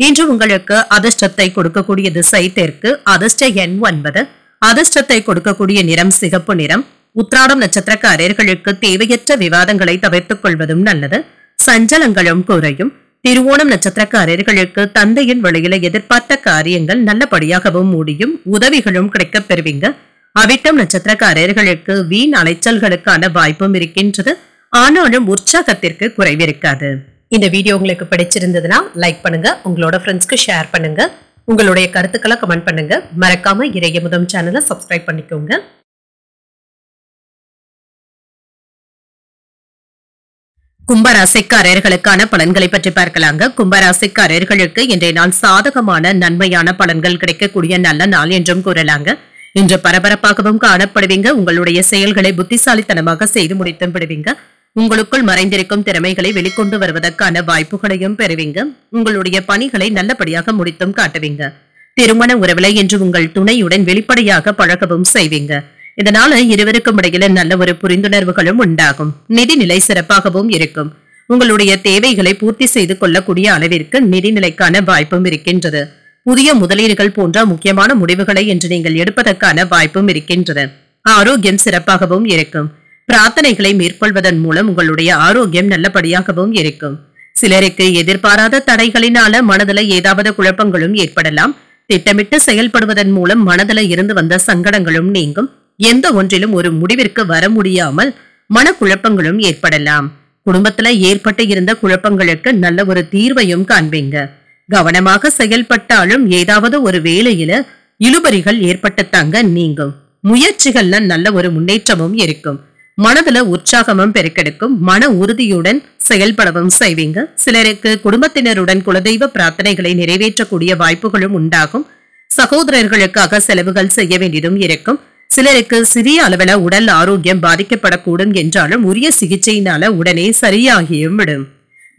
இன்று உங்களுக்கு அதிர்ஷ்டத்தை கொடுக்கக்கூடிய திசை தெற்கு அதிர்ஷ்ட எண் ஒன்பது அதிர்ஷ்டத்தை கொடுக்கக்கூடிய நிறம் சிகப்பு நிறம் உத்ராடம் நட்சத்திரக்காரர்களுக்கு தேவையற்ற விவாதங்களை தவிர்த்துக் கொள்வதும் நல்லது சஞ்சலங்களும் குறையும் திருவோணம் நட்சத்திரக்காரர்களுக்கு தந்தையின் வழியில எதிர்பார்த்த காரியங்கள் நல்லபடியாகவும் முடியும் உதவிகளும் கிடைக்க பெறுவீங்க அவிட்டம் நட்சத்திரக்காரர்களுக்கு வீண் அலைச்சல்களுக்கான வாய்ப்பும் இருக்கின்றது ஆனாலும் உற்சாகத்திற்கு குறைவிருக்காது இந்த வீடியோ உங்களுக்கு பிடிச்சிருந்ததுன்னா லைக் பண்ணுங்க உங்களோட ஃப்ரெண்ட்ஸ்க்கு ஷேர் பண்ணுங்க உங்களுடைய கருத்துக்களை கமெண்ட் பண்ணுங்க மறக்காம இறைய முதம் சேனலை சப்ஸ்கிரைப் பண்ணிக்கோங்க கும்பராசிக்காரர்களுக்கான பலன்களை பற்றி பார்க்கலாங்க கும்பராசிக்காரர்களுக்கு இன்றைய நாள் சாதகமான நன்மையான பலன்கள் கிடைக்கக்கூடிய நல்ல நாள் என்றும் கூறலாங்க இன்று பரபரப்பாகவும் காணப்படுவீங்க உங்களுடைய செயல்களை புத்திசாலித்தனமாக செய்து முடித்தும் விடுவீங்க உங்களுக்குள் மறைந்திருக்கும் திறமைகளை வெளிக்கொண்டு வருவதற்கான வாய்ப்புகளையும் பெறுவீங்க உங்களுடைய பணிகளை நல்லபடியாக முடித்தும் காட்டுவீங்க திருமண உறவில இன்று உங்கள் துணையுடன் வெளிப்படையாக பழகவும் செய்வீங்க இதனால இருவருக்கும் இடையில நல்ல ஒரு புரிந்துணர்வுகளும் உண்டாகும் நிதிநிலை சிறப்பாகவும் இருக்கும் உங்களுடைய தேவைகளை பூர்த்தி செய்து கொள்ளக்கூடிய அளவிற்கு நிதிநிலைக்கான வாய்ப்பும் இருக்கின்றது புதிய முதலீடுகள் போன்ற முக்கியமான முடிவுகளை இன்று நீங்கள் எடுப்பதற்கான வாய்ப்பும் இருக்கின்றது ஆரோக்கியம் சிறப்பாகவும் இருக்கும் பிரார்த்தனைகளை மேற்கொள்வதன் மூலம் உங்களுடைய ஆரோக்கியம் நல்லபடியாகவும் இருக்கும் சிலருக்கு எதிர்பாராத தடைகளினால மனதில ஏதாவது குழப்பங்களும் ஏற்படலாம் திட்டமிட்டு செயல்படுவதன் மூலம் மனதில இருந்து வந்த சங்கடங்களும் நீங்கும் எந்த ஒன்றிலும் ஒரு முடிவிற்கு வர முடியாமல் மனக்குழப்பங்களும் ஏற்படலாம் குடும்பத்துல ஏற்பட்டு இருந்த குழப்பங்களுக்கு நல்ல ஒரு தீர்வையும் காண்பீங்க கவனமாக செயல்பட்டாலும் ஏதாவது ஒரு வேலையில இழுபறிகள் ஏற்பட்டுத்தாங்க நீங்கும் முயற்சிகள்ல நல்ல ஒரு முன்னேற்றமும் இருக்கும் மனதுல உற்சாகமும் பெருக்கெடுக்கும் மன உறுதியுடன் செயல்படவும் செய்வீங்க சிலருக்கு குடும்பத்தினருடன் குலதெய்வ பிரார்த்தனைகளை நிறைவேற்றக்கூடிய வாய்ப்புகளும் உண்டாகும் சகோதரர்களுக்காக செலவுகள் செய்ய வேண்டியதும் இருக்கும் சிலருக்கு சிறிய அளவில் உடல் ஆரோக்கியம் பாதிக்கப்படக்கூடும் என்றாலும் உரிய சிகிச்சையினால உடனே சரியாகியும் விடும்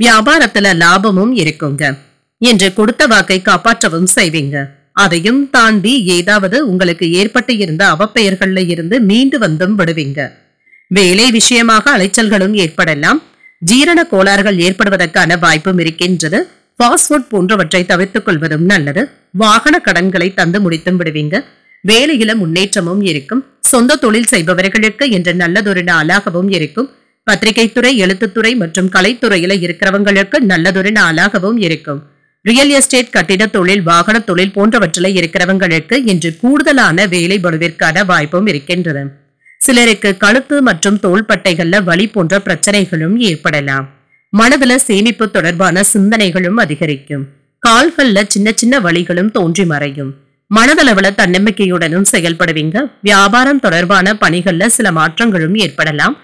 வியாபாரத்துல லாபமும் இருக்குங்க என்று கொடுத்த வாக்கை காப்பாற்றவும் செய்வீங்க அதையும் தாண்டி ஏதாவது உங்களுக்கு ஏற்பட்டு இருந்த அவப்பெயர்கள்ல இருந்து மீண்டு வந்தும் விடுவீங்க வேலை விஷயமாக அலைச்சல்களும் ஏற்படலாம் ஜீரண கோளாறுகள் ஏற்படுவதற்கான வாய்ப்பும் இருக்கின்றது பாஸ்போர்ட் போன்றவற்றை தவிர்த்துக் கொள்வதும் நல்லது வாகன கடன்களை தந்து முடித்தும் விடுவீங்க வேலையில முன்னேற்றமும் இருக்கும் சொந்த தொழில் செய்பவர்களுக்கு இன்று நல்லதொரு நாளாகவும் இருக்கும் பத்திரிகைத்துறை எழுத்துத்துறை மற்றும் கலைத்துறையில இருக்கிறவங்களுக்கு நல்லதொரு நாளாகவும் இருக்கும் ரியல் எஸ்டேட் கட்டிட தொழில் வாகன தொழில் போன்றவற்றில இருக்கிறவங்களுக்கு இன்று கூடுதலான வேலை வலுவிற்கான வாய்ப்பும் இருக்கின்றது சிலருக்கு கழுத்து மற்றும் தோள்பட்டைகள்ல வலி போன்ற பிரச்சனைகளும் ஏற்படலாம் மனதுல சேமிப்பு தொடர்பான சிந்தனைகளும் அதிகரிக்கும் கால்கள்ல சின்ன சின்ன வழிகளும் தோன்றி மறையும் மனதளவுல தன்னம்பிக்கையுடனும் செயல்படுவீங்க வியாபாரம் தொடர்பான பணிகள்ல சில மாற்றங்களும் ஏற்படலாம்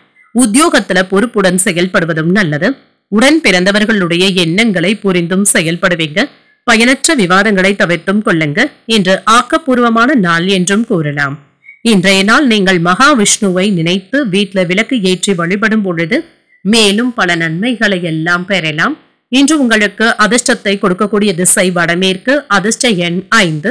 உத்தியோகத்துல பொறுப்புடன் செயல்படுவதும் நல்லது உடன் பிறந்தவர்களுடைய எண்ணங்களை புரிந்தும் செயல்படுவீங்க பயனற்ற விவாதங்களை தவிர்த்தும் கொள்ளுங்க இன்று ஆக்கப்பூர்வமான நாள் என்றும் கூறலாம் இன்றைய நாள் நீங்கள் மகாவிஷ்ணுவை நினைத்து வீட்டில் விளக்கு ஏற்றி வழிபடும் பொழுது மேலும் பல நன்மைகளை எல்லாம் பெறலாம் இன்று உங்களுக்கு அதிர்ஷ்டத்தை கொடுக்கக்கூடிய திசை வடமேற்கு அதிர்ஷ்ட எண் ஐந்து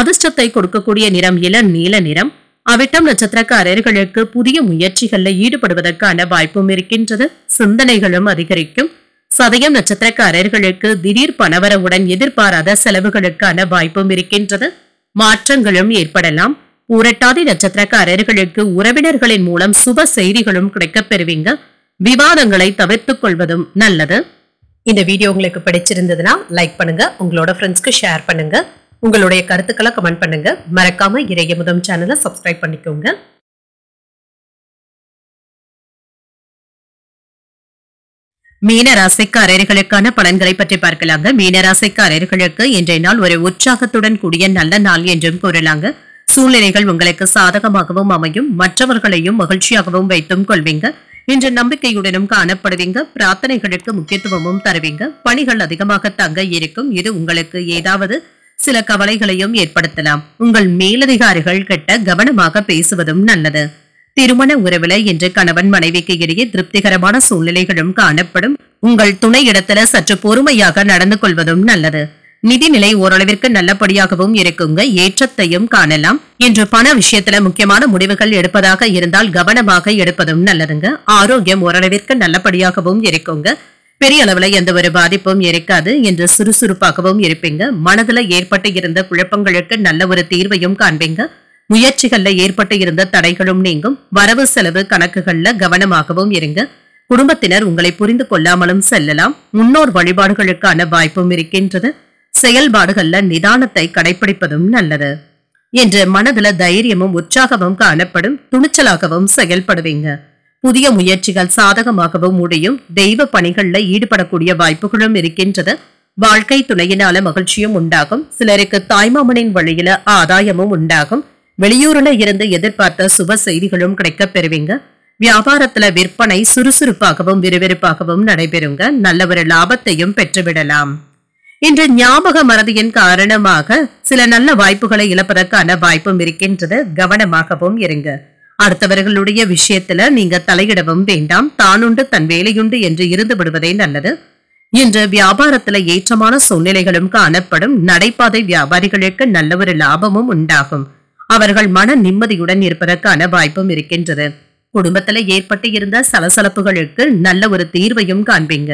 அதிர்ஷ்டத்தை கொடுக்கக்கூடிய நிறம் இள நீல நிறம் அவிட்டம் நட்சத்திரக்காரர்களுக்கு புதிய முயற்சிகளில் ஈடுபடுவதற்கான வாய்ப்பும் இருக்கின்றது சிந்தனைகளும் அதிகரிக்கும் சதயம் நட்சத்திரக்காரர்களுக்கு திடீர் பணவரவுடன் எதிர்பாராத செலவுகளுக்கான வாய்ப்பும் இருக்கின்றது மாற்றங்களும் ஏற்படலாம் ஊரட்டாதி நட்சத்திரக்காரர்களுக்கு உறவினர்களின் மூலம் சுப செய்திகளும் கிடைக்கப் பெறுவீங்க விவாதங்களை தவிர்த்துக் கொள்வதும் நல்லது இந்த வீடியோ உங்களுக்கு பிடிச்சிருந்ததுன்னா லைக் பண்ணுங்க உங்களோட ஃப்ரெண்ட்ஸ்க்கு ஷேர் பண்ணுங்க உங்களுடைய கருத்துக்களை கமெண்ட் பண்ணுங்க மறக்காம இறைய முதம் சேனலை சப்ஸ்கிரைப் பண்ணிக்கோங்க மீன ராசிக்காரர்களுக்கான பலன்களை பற்றி பார்க்கலாங்க மீன ராசிக்காரர்களுக்கு இன்றைய நாள் ஒரு உற்சாகத்துடன் கூடிய நல்ல நாள் என்றும் கூறலாங்க சூழ்நிலைகள் உங்களுக்கு சாதகமாகவும் அமையும் மற்றவர்களையும் மகிழ்ச்சியாகவும் வைத்தும் கொள்வீங்க இன்று நம்பிக்கையுடனும் காணப்படுவீங்க பிரார்த்தனைகளுக்கு முக்கியத்துவமும் தருவீங்க பணிகள் அதிகமாக தங்க இருக்கும் இது உங்களுக்கு ஏதாவது சில கவலைகளையும் ஏற்படுத்தலாம் உங்கள் மேலதிகாரிகள் கிட்ட கவனமாக பேசுவதும் நல்லது திருமண உறவுல என்று கணவன் மனைவிக்கு இடையே திருப்திகரமான சூழ்நிலைகளும் காணப்படும் உங்கள் துணை இடத்துல சற்று பொறுமையாக நடந்து கொள்வதும் நல்லது நிதிநிலை ஓரளவிற்கு நல்லபடியாகவும் இருக்குங்க ஏற்றத்தையும் காணலாம் இன்று பண விஷயத்துல முக்கியமான முடிவுகள் எடுப்பதாக இருந்தால் கவனமாக எடுப்பதும் நல்லதுங்க ஆரோக்கியம் ஓரளவிற்கு நல்லபடியாகவும் இருக்குங்க பெரிய அளவுல எந்த ஒரு பாதிப்பும் இருக்காது என்று சுறுசுறுப்பாகவும் இருப்பீங்க மனதுல ஏற்பட்டு இருந்த குழப்பங்களுக்கு நல்ல ஒரு தீர்வையும் காண்பீங்க முயற்சிகள்ல ஏற்பட்டு இருந்த தடைகளும் நீங்கும் வரவு செலவு கணக்குகள்ல கவனமாகவும் இருங்க குடும்பத்தினர் உங்களை புரிந்து கொள்ளாமலும் செல்லலாம் முன்னோர் வழிபாடுகளுக்கான வாய்ப்பும் இருக்கின்றது செயல்பாடுகள்ல நிதானத்தை கடைபிடிப்பதும் நல்லது என்று மனதுல தைரியமும் உற்சாகமும் காணப்படும் துணிச்சலாகவும் செயல்படுவீங்க புதிய முயற்சிகள் சாதகமாகவும் முடியும் தெய்வ பணிகள்ல ஈடுபடக்கூடிய வாய்ப்புகளும் இருக்கின்றது வாழ்க்கை துணையினால மகிழ்ச்சியும் உண்டாகும் சிலருக்கு தாய்மாமனின் வழியில ஆதாயமும் உண்டாகும் வெளியூர்ல இருந்து எதிர்பார்த்த சுப செய்திகளும் கிடைக்க பெறுவீங்க வியாபாரத்துல விற்பனை சுறுசுறுப்பாகவும் விறுவிறுப்பாகவும் நடைபெறுங்க நல்ல ஒரு லாபத்தையும் பெற்றுவிடலாம் இன்று ஞாபக மறதியின் காரணமாக சில நல்ல வாய்ப்புகளை இழப்பதற்கான வாய்ப்பும் இருக்கின்றது கவனமாகவும் இருங்க அடுத்தவர்களுடைய விஷயத்துல நீங்க தலையிடவும் வேண்டாம் தானுண்டு தன் வேலையுண்டு என்று இருந்து விடுவதே நல்லது இன்று வியாபாரத்துல ஏற்றமான சூழ்நிலைகளும் காணப்படும் நடைபாதை வியாபாரிகளுக்கு நல்ல ஒரு லாபமும் உண்டாகும் அவர்கள் மன நிம்மதியுடன் இருப்பதற்கான வாய்ப்பும் இருக்கின்றது குடும்பத்துல ஏற்பட்டு இருந்த சலசலப்புகளுக்கு நல்ல ஒரு தீர்வையும் காண்பீங்க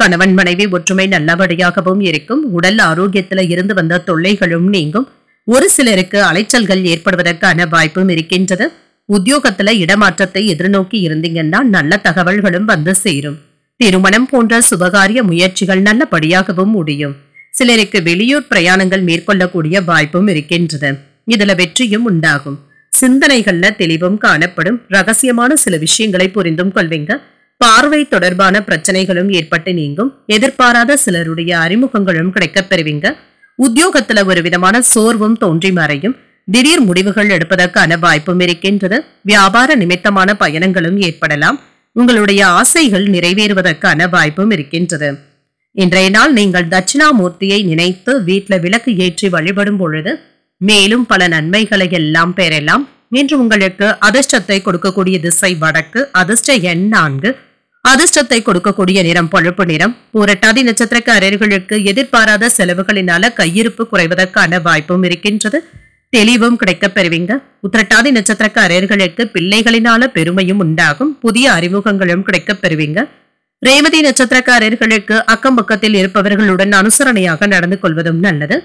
கணவன் மனைவி ஒற்றுமை நல்லபடியாகவும் இருக்கும் உடல் ஆரோக்கியத்துல இருந்து வந்த தொல்லைகளும் நீங்கும் ஒரு சிலருக்கு அலைச்சல்கள் ஏற்படுவதற்கான வாய்ப்பும் இருக்கின்றது உத்தியோகத்துல இடமாற்றத்தை எதிர்நோக்கி இருந்தீங்கன்னா நல்ல தகவல்களும் வந்து சேரும் திருமணம் போன்ற சுபகாரிய முயற்சிகள் நல்லபடியாகவும் முடியும் சிலருக்கு வெளியூர் பிரயாணங்கள் மேற்கொள்ளக்கூடிய வாய்ப்பும் இருக்கின்றது இதுல வெற்றியும் உண்டாகும் சிந்தனைகள்ல தெளிவும் காணப்படும் ரகசியமான சில விஷயங்களை புரிந்தும் கொள்வீங்க பார்வை தொடர்பான பிரச்சனைகளும் ஏற்பட்டு நீங்கும் எதிர்பாராத சிலருடைய அறிமுகங்களும் கிடைக்கப் பெறுவீங்க உத்தியோகத்துல ஒரு விதமான சோர்வும் தோன்றி மறையும் திடீர் முடிவுகள் எடுப்பதற்கான வாய்ப்பும் இருக்கின்றது வியாபார நிமித்தமான பயணங்களும் ஏற்படலாம் உங்களுடைய ஆசைகள் நிறைவேறுவதற்கான வாய்ப்பும் இருக்கின்றது இன்றைய நாள் நீங்கள் தட்சிணாமூர்த்தியை நினைத்து வீட்டில் விளக்கு ஏற்றி வழிபடும் பொழுது மேலும் பல நன்மைகளை எல்லாம் பெறலாம் இன்று உங்களுக்கு அதிர்ஷ்டத்தை கொடுக்கக்கூடிய திசை வடக்கு அதிர்ஷ்ட எண் நான்கு அதிர்ஷ்டத்தை கொடுக்கக்கூடிய நிறம் பழுப்பு நிறம் பூரட்டாதி நட்சத்திரக்காரர்களுக்கு எதிர்பாராத செலவுகளினால கையிருப்பு குறைவதற்கான வாய்ப்பும் இருக்கின்றது தெளிவும் கிடைக்கப் பெறுவீங்க உத்திரட்டாதி நட்சத்திரக்க நட்சத்திரக்காரர்களுக்கு பிள்ளைகளினால பெருமையும் உண்டாகும் புதிய அறிமுகங்களும் கிடைக்கப் பெறுவீங்க ரேவதி நட்சத்திரக்காரர்களுக்கு அக்கம் பக்கத்தில் இருப்பவர்களுடன் அனுசரணையாக நடந்து கொள்வதும் நல்லது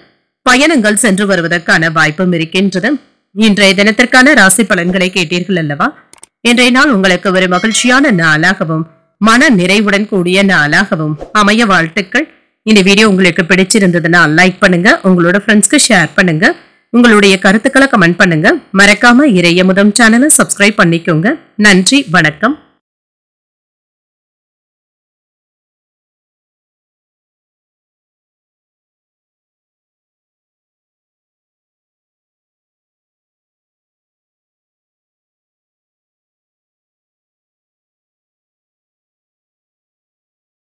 பயணங்கள் சென்று வருவதற்கான வாய்ப்பும் இருக்கின்றது இன்றைய தினத்திற்கான ராசி பலன்களை கேட்டீர்கள் அல்லவா இன்றைய நாள் உங்களுக்கு ஒரு மகிழ்ச்சியான நாளாகவும் மன நிறைவுடன் கூடிய நாளாகவும் அமைய வாழ்த்துக்கள் இந்த வீடியோ உங்களுக்கு பிடிச்சிருந்ததுன்னா லைக் பண்ணுங்க உங்களோட ஃப்ரெண்ட்ஸ்க்கு ஷேர் பண்ணுங்க உங்களுடைய கருத்துக்களை கமெண்ட் பண்ணுங்க மறக்காம இறைய முதம் சேனலை சப்ஸ்கிரைப் பண்ணிக்கோங்க நன்றி வணக்கம்